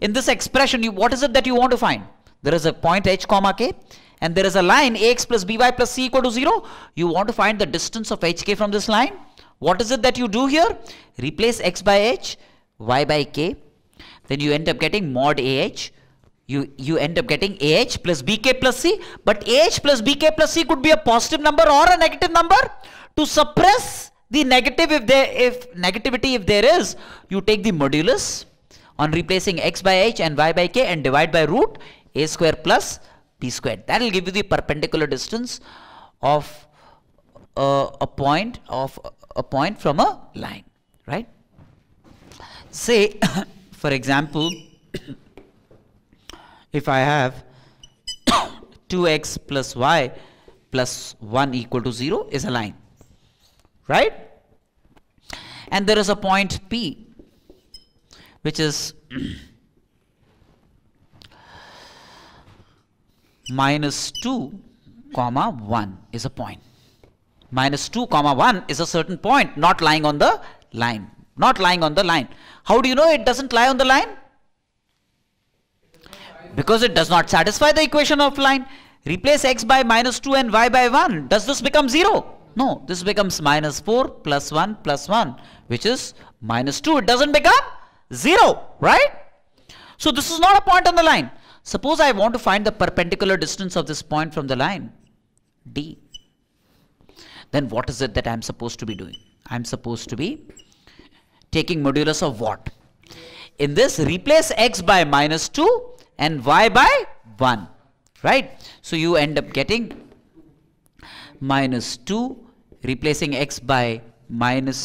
In this expression, you, what is it that you want to find? There is a point h comma k and there is a line ax plus by plus c equal to 0. You want to find the distance of hk from this line. What is it that you do here? Replace x by h, y by k then you end up getting mod AH. You, you end up getting AH plus BK plus C. But AH plus BK plus C could be a positive number or a negative number. To suppress the negative if there if negativity if there is, you take the modulus on replacing x by h and y by k and divide by root a square plus b square. That will give you the perpendicular distance of uh, a point of a point from a line, right? Say For example, if I have 2x plus y plus 1 equal to 0 is a line, right? And there is a point P which is minus 2 comma 1 is a point. Minus 2 comma 1 is a certain point not lying on the line, not lying on the line. How do you know it doesn't lie on the line? Because it does not satisfy the equation of line. Replace x by minus 2 and y by 1. Does this become 0? No, this becomes minus 4 plus 1 plus 1 which is minus 2. It doesn't become 0, right? So this is not a point on the line. Suppose I want to find the perpendicular distance of this point from the line, D. Then what is it that I'm supposed to be doing? I'm supposed to be taking modulus of what? In this, replace x by minus 2 and y by 1, right? So you end up getting minus 2 replacing x by minus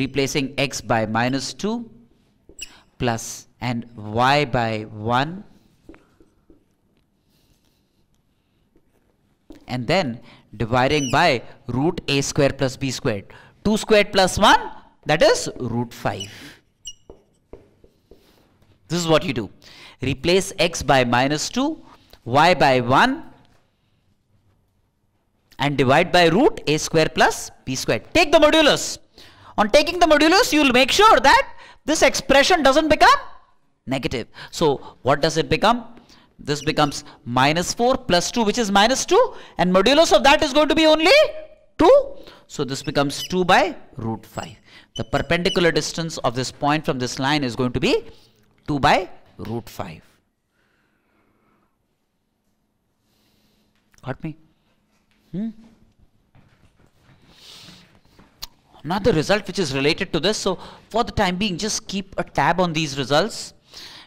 replacing x by minus 2 plus and y by 1 and then dividing by root a square plus b squared. 2 squared plus 1 that is root 5. This is what you do. Replace x by minus 2, y by 1 and divide by root a square plus b squared. Take the modulus. On taking the modulus you will make sure that this expression doesn't become negative. So what does it become? this becomes minus 4 plus 2 which is minus 2 and modulus of that is going to be only 2 so this becomes 2 by root 5 the perpendicular distance of this point from this line is going to be 2 by root 5 got me hmm? another result which is related to this so for the time being just keep a tab on these results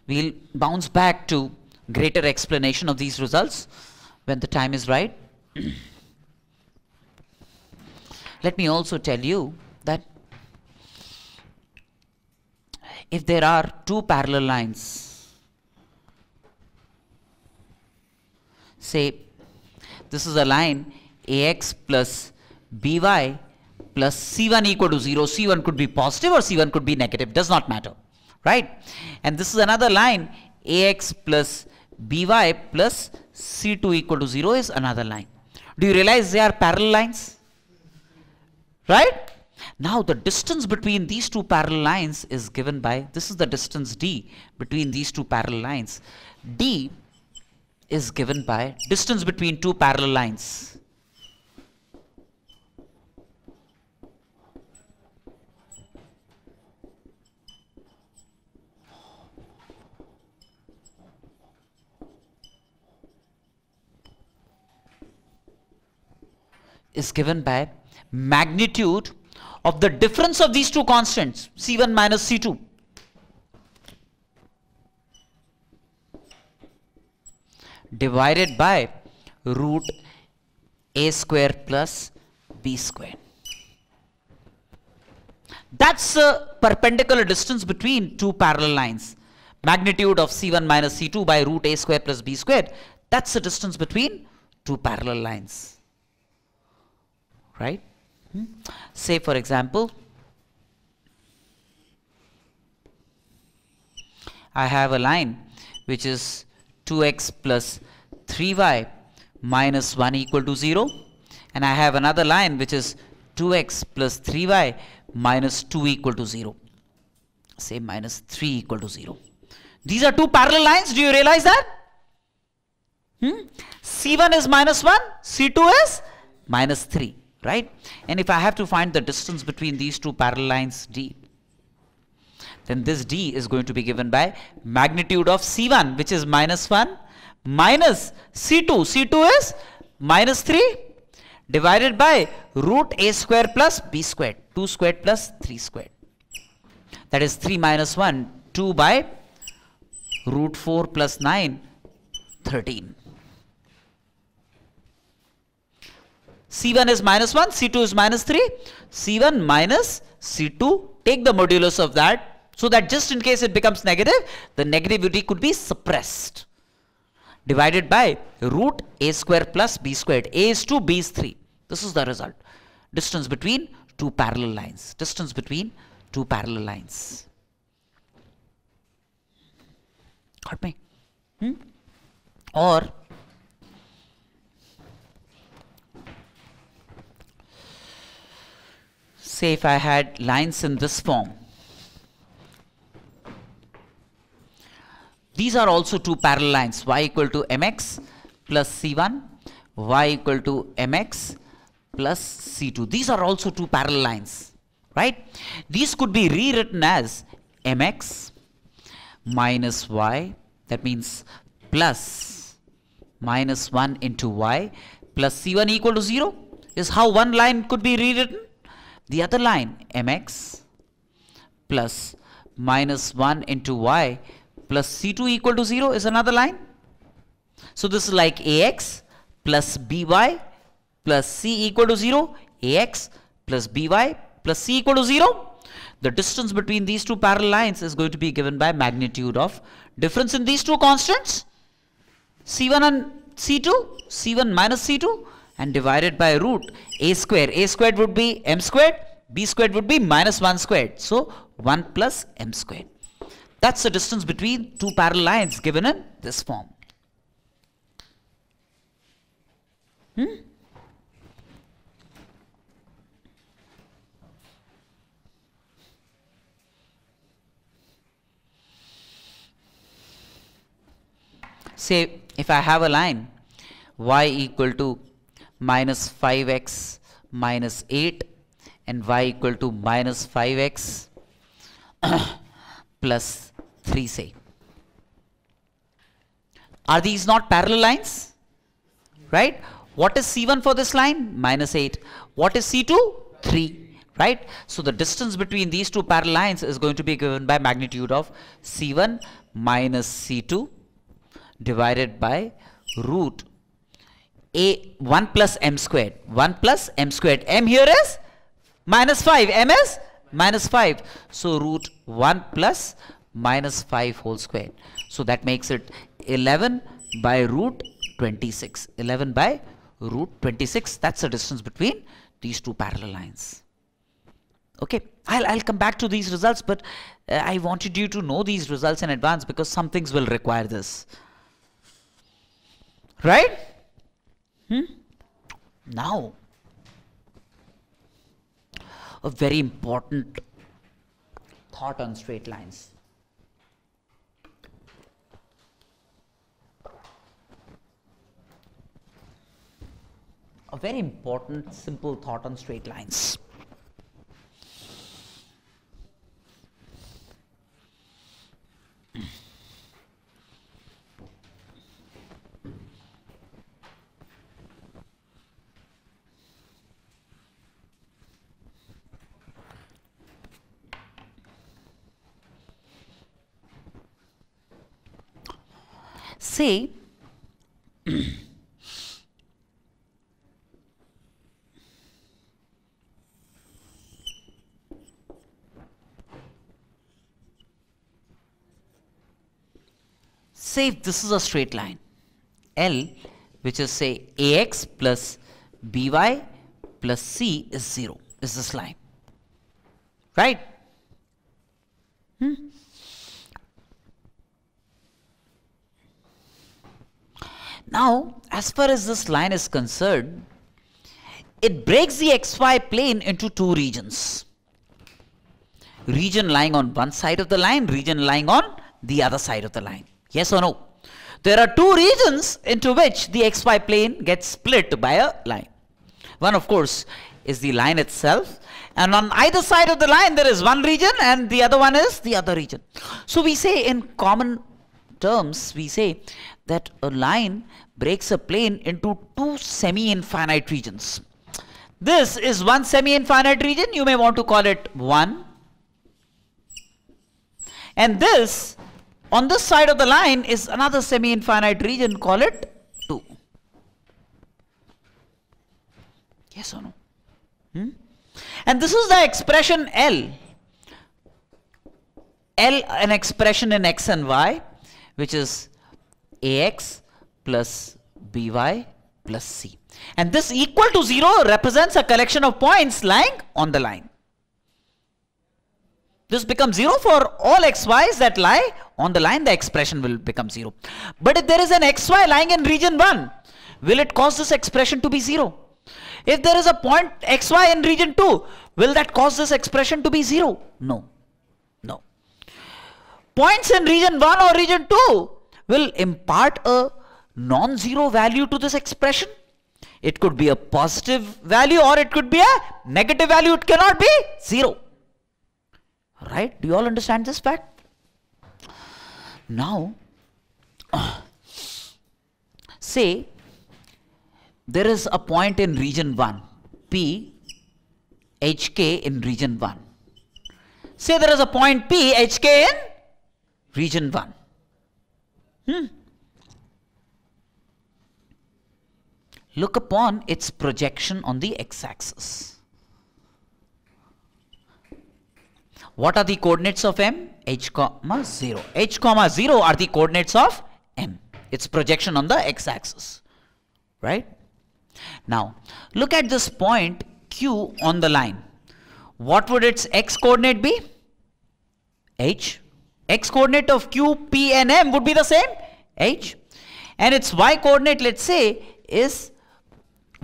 we'll bounce back to greater explanation of these results when the time is right. Let me also tell you that if there are two parallel lines, say this is a line ax plus by plus c1 equal to 0, c1 could be positive or c1 could be negative, does not matter, right? And this is another line ax plus by plus c2 equal to 0 is another line. Do you realize they are parallel lines? Right? Now the distance between these two parallel lines is given by, this is the distance d between these two parallel lines. d is given by distance between two parallel lines is given by magnitude of the difference of these two constants C1 minus C2. divided by root a square plus b square. That's the perpendicular distance between two parallel lines. Magnitude of C1 minus C2 by root a square plus b square. That's the distance between two parallel lines right? Hmm? Say for example, I have a line which is 2x plus 3y minus 1 equal to 0 and I have another line which is 2x plus 3y minus 2 equal to 0 say minus 3 equal to 0 these are two parallel lines do you realize that hmm? c1 is minus 1 c2 is minus 3 right? And if I have to find the distance between these two parallel lines D, then this D is going to be given by magnitude of C1, which is minus 1, minus C2. C2 is minus 3 divided by root A square plus B squared, 2 squared plus 3 squared. That is 3 minus 1, 2 by root 4 plus 9, 13. C1 is minus 1, C2 is minus 3, C1 minus C2, take the modulus of that so that just in case it becomes negative, the negativity could be suppressed. Divided by root a square plus b squared. a is 2, b is 3. This is the result. Distance between two parallel lines. Distance between two parallel lines. Got me? Hmm? Or say if I had lines in this form. These are also two parallel lines y equal to mx plus c1 y equal to mx plus c2. These are also two parallel lines right. These could be rewritten as mx minus y that means plus minus 1 into y plus c1 equal to 0 is how one line could be rewritten the other line mx plus minus 1 into y plus c2 equal to 0 is another line. So this is like ax plus by plus c equal to 0, ax plus by plus c equal to 0. The distance between these two parallel lines is going to be given by magnitude of difference in these two constants, c1 and c2, c1 minus c2 and divided by root a square. a squared would be m squared, b squared would be minus 1 squared. So 1 plus m squared. That's the distance between two parallel lines given in this form. Hmm? Say if I have a line y equal to minus 5x minus 8 and y equal to minus 5x plus 3 say. Are these not parallel lines? Right? What is C1 for this line? Minus 8. What is C2? 3. Right? So the distance between these two parallel lines is going to be given by magnitude of C1 minus C2 divided by root a 1 plus m squared 1 plus m squared m here is minus 5 m is minus 5 so root 1 plus minus 5 whole squared so that makes it 11 by root 26 11 by root 26 that's the distance between these two parallel lines okay I'll, I'll come back to these results but uh, I wanted you to know these results in advance because some things will require this right Hmm? Now, a very important thought on straight lines. A very important simple thought on straight lines. say say if this is a straight line L which is say AX plus BY plus C is 0 is this line right hmm? Now, as far as this line is concerned, it breaks the xy plane into two regions. Region lying on one side of the line, region lying on the other side of the line. Yes or no? There are two regions into which the xy plane gets split by a line. One, of course, is the line itself. And on either side of the line, there is one region and the other one is the other region. So we say in common terms, we say that a line breaks a plane into two semi-infinite regions. This is one semi-infinite region, you may want to call it 1. And this, on this side of the line, is another semi-infinite region, call it 2. Yes or no? Hmm? And this is the expression L. L, an expression in x and y, which is ax plus by plus c. And this equal to 0 represents a collection of points lying on the line. This becomes 0 for all xy's that lie on the line, the expression will become 0. But if there is an xy lying in region 1, will it cause this expression to be 0? If there is a point xy in region 2, will that cause this expression to be 0? No. No. Points in region 1 or region 2 will impart a non-zero value to this expression. It could be a positive value or it could be a negative value. It cannot be zero. Right? Do you all understand this fact? Now, say there is a point in region 1, P, HK in region 1. Say there is a point P, HK in region 1. Hmm. Look upon its projection on the x-axis. What are the coordinates of M? h comma 0. h comma 0 are the coordinates of M. Its projection on the x-axis. Right? Now, look at this point Q on the line. What would its x coordinate be? h x coordinate of q, p and m would be the same, h. And its y coordinate, let's say, is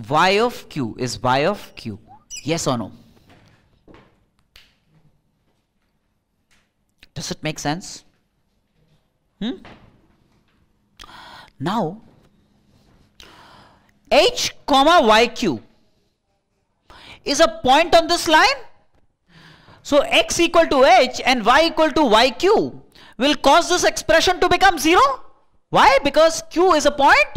y of q, is y of q. Yes or no? Does it make sense? Hmm? Now, h comma yq is a point on this line so x equal to h and y equal to yq will cause this expression to become 0. Why? Because q is a point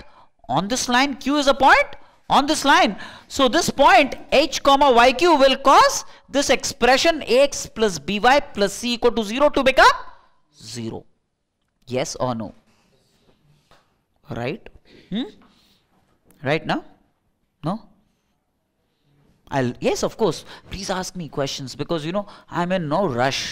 on this line, q is a point on this line. So this point h comma yq will cause this expression ax plus by plus c equal to 0 to become 0. Yes or no? Right? Hmm? Right now? No? I'll yes, of course. Please ask me questions because you know I'm in no rush.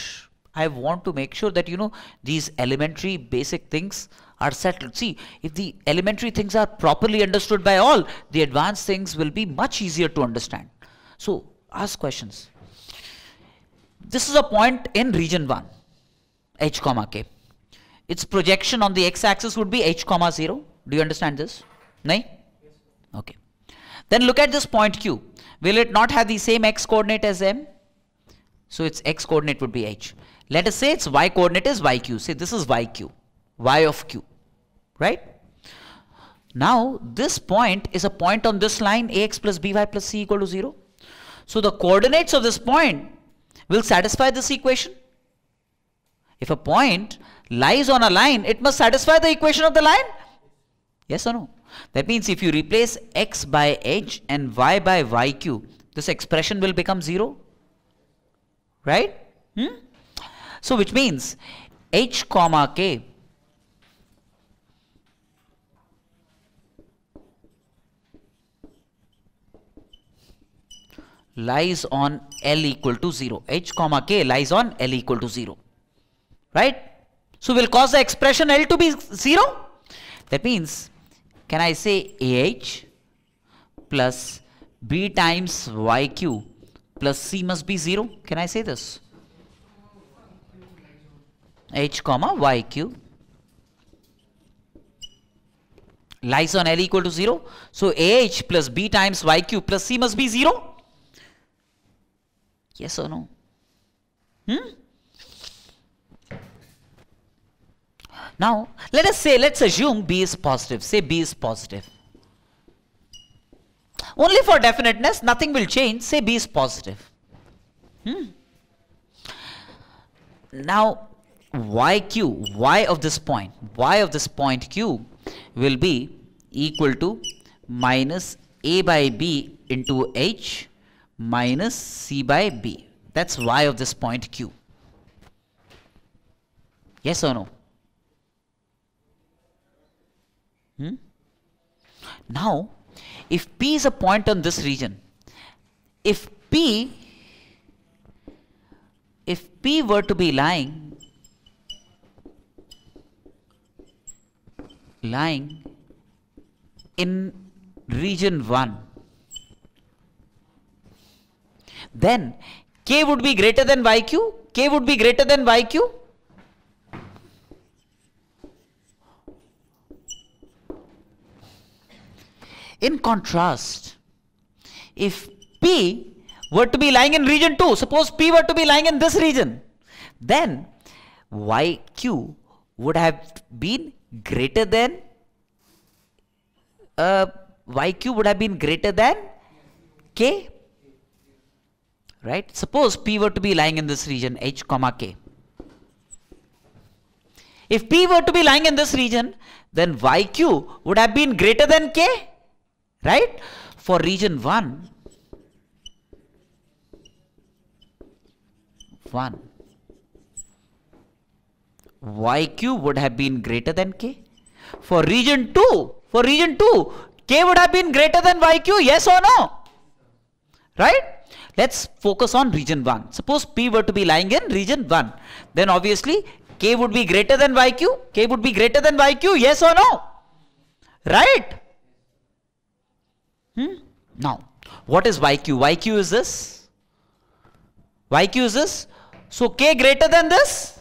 I want to make sure that you know these elementary basic things are settled. See, if the elementary things are properly understood by all, the advanced things will be much easier to understand. So ask questions. This is a point in region 1, h comma k. Its projection on the x-axis would be h comma 0. Do you understand this? Nay? Yes, okay. Then look at this point Q. Will it not have the same x coordinate as m? So its x coordinate would be h. Let us say its y coordinate is yq. Say this is yq, y of q, right? Now this point is a point on this line ax plus by plus c equal to 0. So the coordinates of this point will satisfy this equation. If a point lies on a line, it must satisfy the equation of the line. Yes or no? That means if you replace x by h and y by yq, this expression will become 0. Right? Hmm? So which means h comma k lies on L equal to 0. H comma K lies on L equal to 0. Right? So we'll cause the expression L to be 0. That means can I say AH plus B times YQ plus C must be 0? Can I say this? H comma YQ lies on L equal to 0. So AH plus B times YQ plus C must be 0. Yes or no? Hmm? Now, let us say, let's assume B is positive. Say B is positive. Only for definiteness, nothing will change. Say B is positive. Hmm. Now, yq, y of this point, y of this point q will be equal to minus a by b into h minus c by b. That's y of this point q. Yes or no? Now, if P is a point on this region, if P if P were to be lying lying in region 1 then K would be greater than YQ K would be greater than YQ In contrast, if P were to be lying in region 2, suppose P were to be lying in this region, then YQ would have been greater than uh, YQ would have been greater than K. Right? Suppose P were to be lying in this region H comma K. If P were to be lying in this region, then YQ would have been greater than K right? For region 1, 1, yq would have been greater than k. For region 2, for region 2, k would have been greater than yq, yes or no? Right? Let's focus on region 1. Suppose P were to be lying in region 1, then obviously K would be greater than YQ. K would be greater than YQ, yes or no? Right? Hmm? Now, what is yq? yq is this. yq is this. So k greater than this?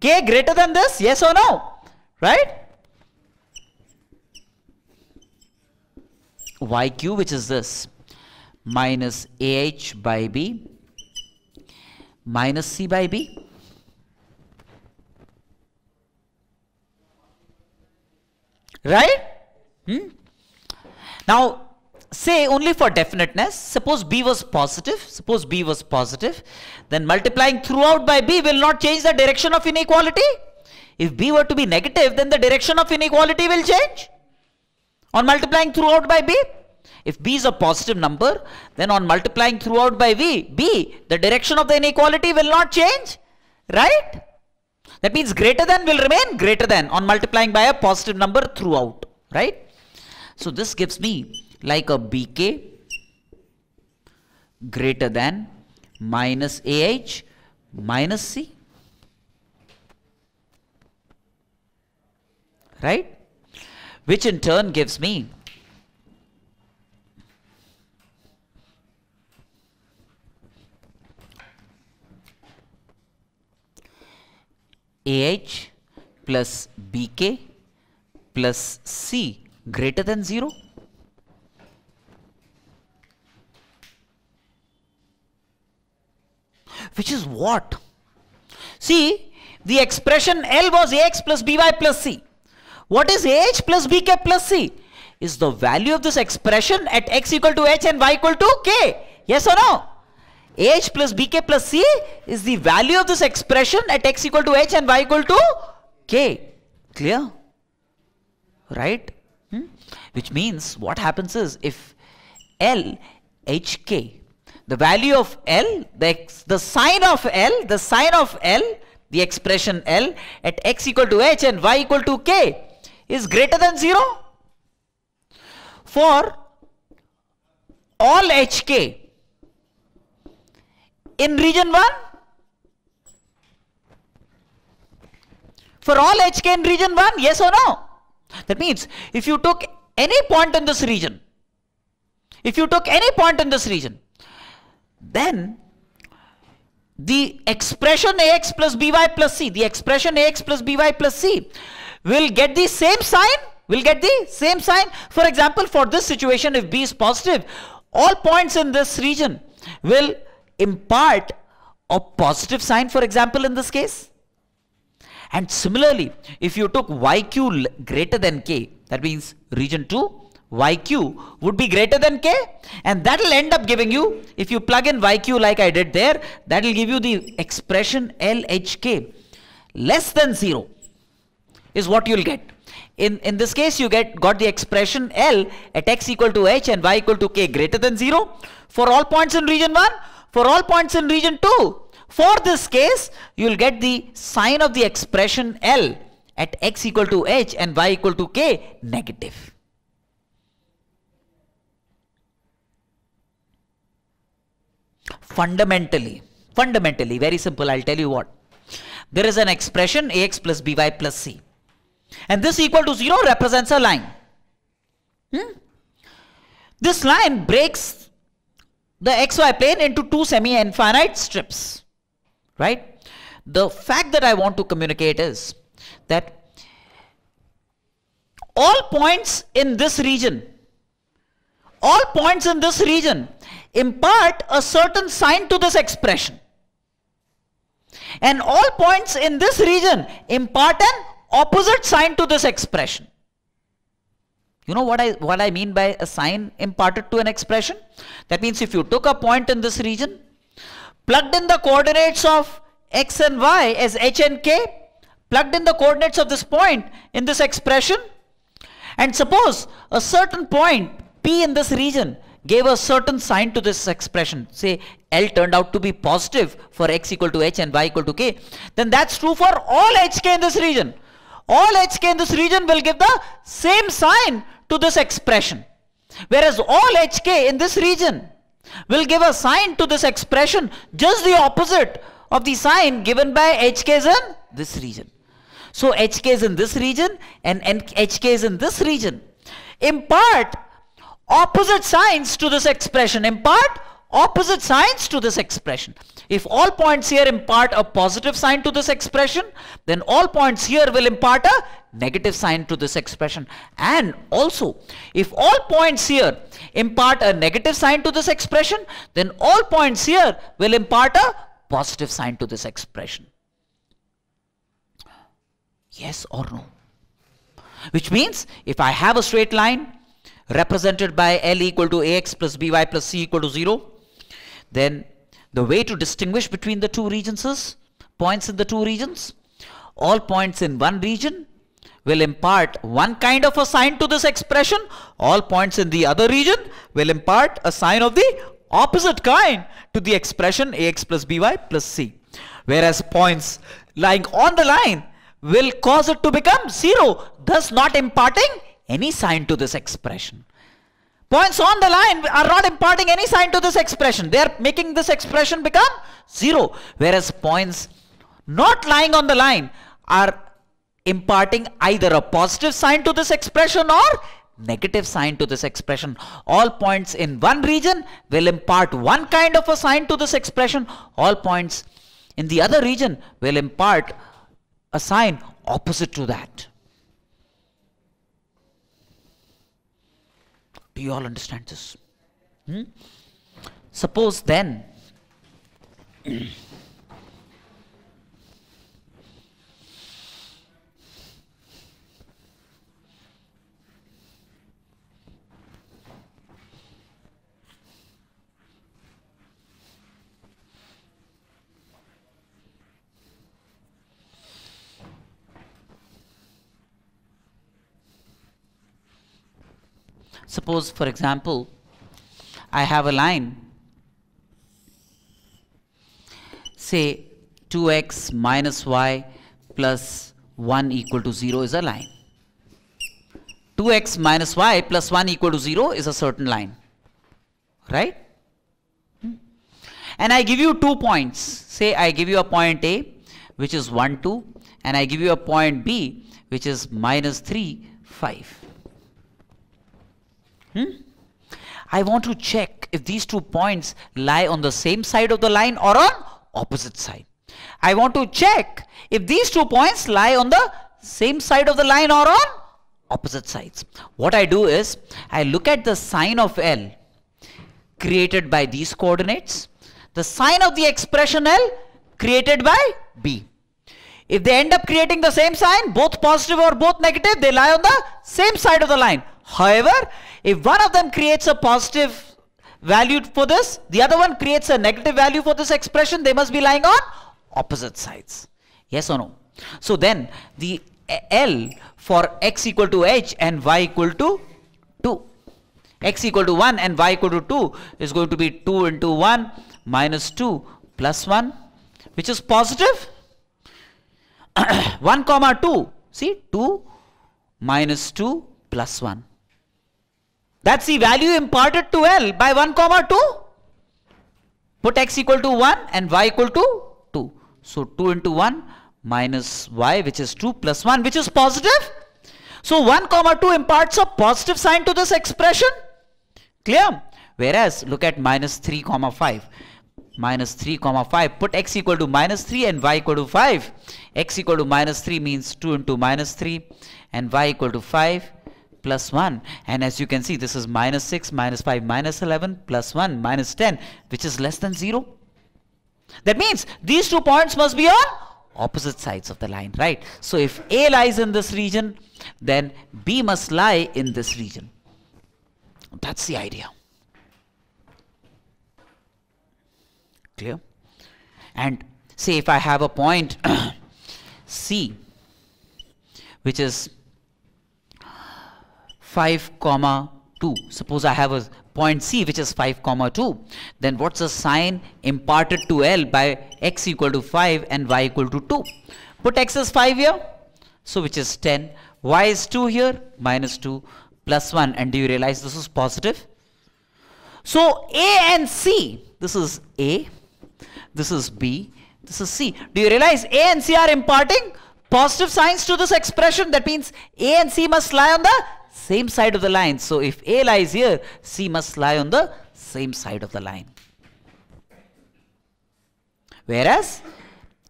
k greater than this? Yes or no? Right? yq which is this minus ah by b minus c by b right hmm? Now, say only for definiteness, suppose B was positive, suppose B was positive, then multiplying throughout by B will not change the direction of inequality. If B were to be negative, then the direction of inequality will change on multiplying throughout by B. If B is a positive number, then on multiplying throughout by V, B, the direction of the inequality will not change, right? That means greater than will remain greater than on multiplying by a positive number throughout, right? So this gives me like a bk greater than minus ah minus c. Right? Which in turn gives me AH plus BK plus C greater than 0 which is what see the expression L was ax plus by plus c what is h plus bk plus c is the value of this expression at x equal to h and y equal to k yes or no h plus bk plus c is the value of this expression at x equal to h and y equal to k clear right which means what happens is if L HK, the value of L, the, the sign of L, the sign of L, the expression L at x equal to h and y equal to k is greater than 0 for all hk in region 1 for all hk in region 1 yes or no that means if you took any point in this region, if you took any point in this region, then the expression ax plus by plus c, the expression ax plus by plus c will get the same sign, will get the same sign. For example, for this situation, if b is positive, all points in this region will impart a positive sign, for example, in this case. And similarly, if you took yq greater than k, that means region 2, yq would be greater than k and that will end up giving you, if you plug in yq like I did there, that will give you the expression lhk less than 0 is what you'll get. In, in this case, you get got the expression L at x equal to h and y equal to k greater than 0 for all points in region 1, for all points in region 2 for this case, you will get the sign of the expression L at x equal to h and y equal to k negative. Fundamentally, fundamentally, very simple, I'll tell you what. There is an expression ax plus by plus c. And this equal to 0 represents a line. Hmm? This line breaks the xy plane into two semi-infinite strips right? The fact that I want to communicate is that all points in this region, all points in this region impart a certain sign to this expression. And all points in this region impart an opposite sign to this expression. You know what I, what I mean by a sign imparted to an expression? That means if you took a point in this region plugged in the coordinates of x and y as h and k, plugged in the coordinates of this point in this expression, and suppose a certain point P in this region gave a certain sign to this expression, say L turned out to be positive for x equal to h and y equal to k, then that's true for all hk in this region. All hk in this region will give the same sign to this expression. Whereas all hk in this region will give a sign to this expression just the opposite of the sign given by HK is in this region. So HK is in this region and HK is in this region. Impart opposite signs to this expression. Impart opposite signs to this expression. If all points here impart a positive sign to this expression, then all points here will impart a negative sign to this expression. And also, if all points here impart a negative sign to this expression, then all points here will impart a positive sign to this expression. Yes or no? Which means, if I have a straight line represented by L equal to AX plus BY plus C equal to 0, then the way to distinguish between the two regions is points in the two regions. All points in one region will impart one kind of a sign to this expression. All points in the other region will impart a sign of the opposite kind to the expression ax plus by plus c. Whereas points lying on the line will cause it to become 0, thus not imparting any sign to this expression. Points on the line are not imparting any sign to this expression. They are making this expression become 0. Whereas points not lying on the line are imparting either a positive sign to this expression or negative sign to this expression. All points in one region will impart one kind of a sign to this expression. All points in the other region will impart a sign opposite to that. Do you all understand this? Hmm? Suppose then Suppose, for example, I have a line, say 2x minus y plus 1 equal to 0 is a line. 2x minus y plus 1 equal to 0 is a certain line, right? Hmm. And I give you two points. Say I give you a point A, which is 1, 2, and I give you a point B, which is minus 3, 5. Hmm? I want to check if these two points lie on the same side of the line or on opposite side. I want to check if these two points lie on the same side of the line or on opposite sides. What I do is I look at the sine of L created by these coordinates, the sine of the expression L created by B. If they end up creating the same sign, both positive or both negative, they lie on the same side of the line. However, if one of them creates a positive value for this, the other one creates a negative value for this expression, they must be lying on opposite sides. Yes or no? So then the L for x equal to h and y equal to 2. x equal to 1 and y equal to 2 is going to be 2 into 1 minus 2 plus 1 which is positive. positive 1 comma 2 see 2 minus 2 plus 1 that's the value imparted to L by 1 comma 2. Put x equal to 1 and y equal to 2. So 2 into 1 minus y which is 2 plus 1 which is positive. So 1 comma 2 imparts a positive sign to this expression. Clear? Whereas look at minus 3 comma 5 minus 3 comma 5 put x equal to minus 3 and y equal to 5 x equal to minus 3 means 2 into minus 3 and y equal to 5 plus 1 and as you can see this is minus 6 minus 5 minus 11 plus 1 minus 10 which is less than 0 that means these two points must be on opposite sides of the line right so if a lies in this region then b must lie in this region that's the idea clear and say if i have a point c which is 5 comma 2 suppose I have a point C which is 5 comma 2 then what's the sign imparted to L by x equal to 5 and y equal to 2 put x is 5 here so which is 10 y is 2 here minus 2 plus 1 and do you realize this is positive so A and C this is A this is B this is C do you realize A and C are imparting positive signs to this expression that means A and C must lie on the same side of the line. So if A lies here, C must lie on the same side of the line. Whereas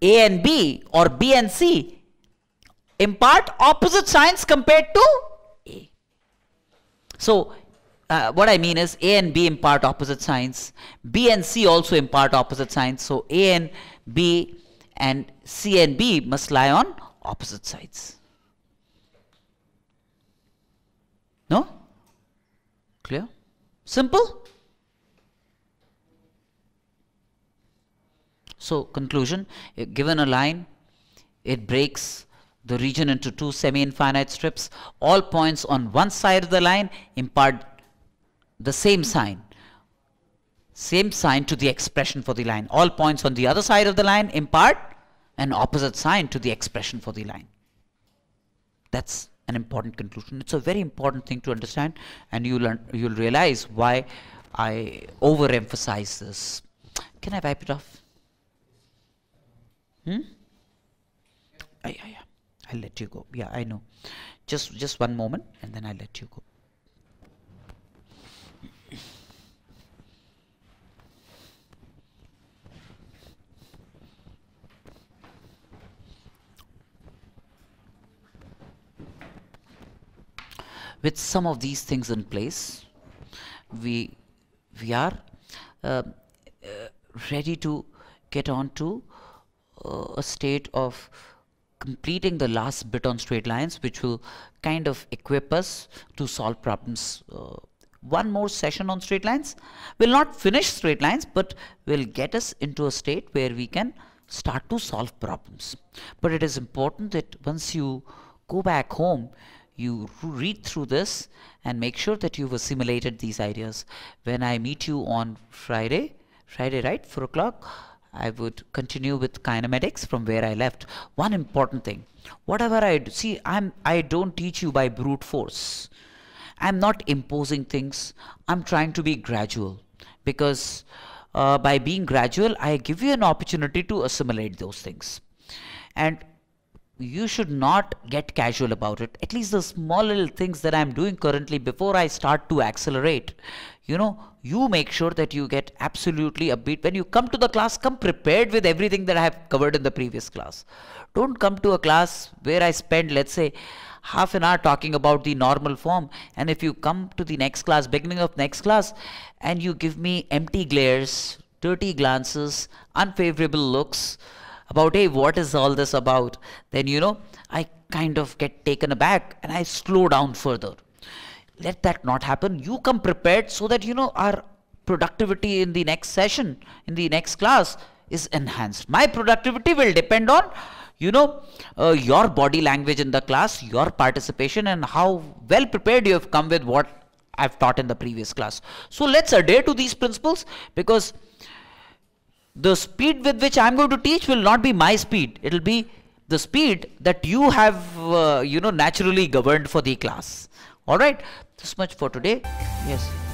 A and B or B and C impart opposite signs compared to A. So uh, what I mean is A and B impart opposite signs. B and C also impart opposite signs. So A and B and C and B must lie on opposite sides. No? Clear? Simple? So conclusion, eh, given a line, it breaks the region into two semi-infinite strips. All points on one side of the line impart the same sign same sign to the expression for the line. All points on the other side of the line impart an opposite sign to the expression for the line. That's an important conclusion. It's a very important thing to understand, and you'll un you'll realize why I overemphasize this. Can I wipe it off? Hmm? Yeah, yeah, yeah. I'll let you go. Yeah, I know. Just just one moment, and then I'll let you go. with some of these things in place we we are uh, uh, ready to get on to uh, a state of completing the last bit on straight lines which will kind of equip us to solve problems uh, one more session on straight lines will not finish straight lines but will get us into a state where we can start to solve problems but it is important that once you go back home you read through this and make sure that you've assimilated these ideas. When I meet you on Friday, Friday, right, 4 o'clock, I would continue with kinematics from where I left. One important thing, whatever I do, see, I'm, I don't teach you by brute force. I'm not imposing things. I'm trying to be gradual because uh, by being gradual, I give you an opportunity to assimilate those things. And you should not get casual about it. At least the small little things that I'm doing currently before I start to accelerate, you know, you make sure that you get absolutely a beat. When you come to the class, come prepared with everything that I have covered in the previous class. Don't come to a class where I spend, let's say, half an hour talking about the normal form. And if you come to the next class, beginning of next class, and you give me empty glares, dirty glances, unfavorable looks, about hey what is all this about then you know i kind of get taken aback and i slow down further let that not happen you come prepared so that you know our productivity in the next session in the next class is enhanced my productivity will depend on you know uh, your body language in the class your participation and how well prepared you have come with what I've taught in the previous class. So let's adhere to these principles because the speed with which I'm going to teach will not be my speed. It'll be the speed that you have, uh, you know, naturally governed for the class. All right. This much for today. Yes.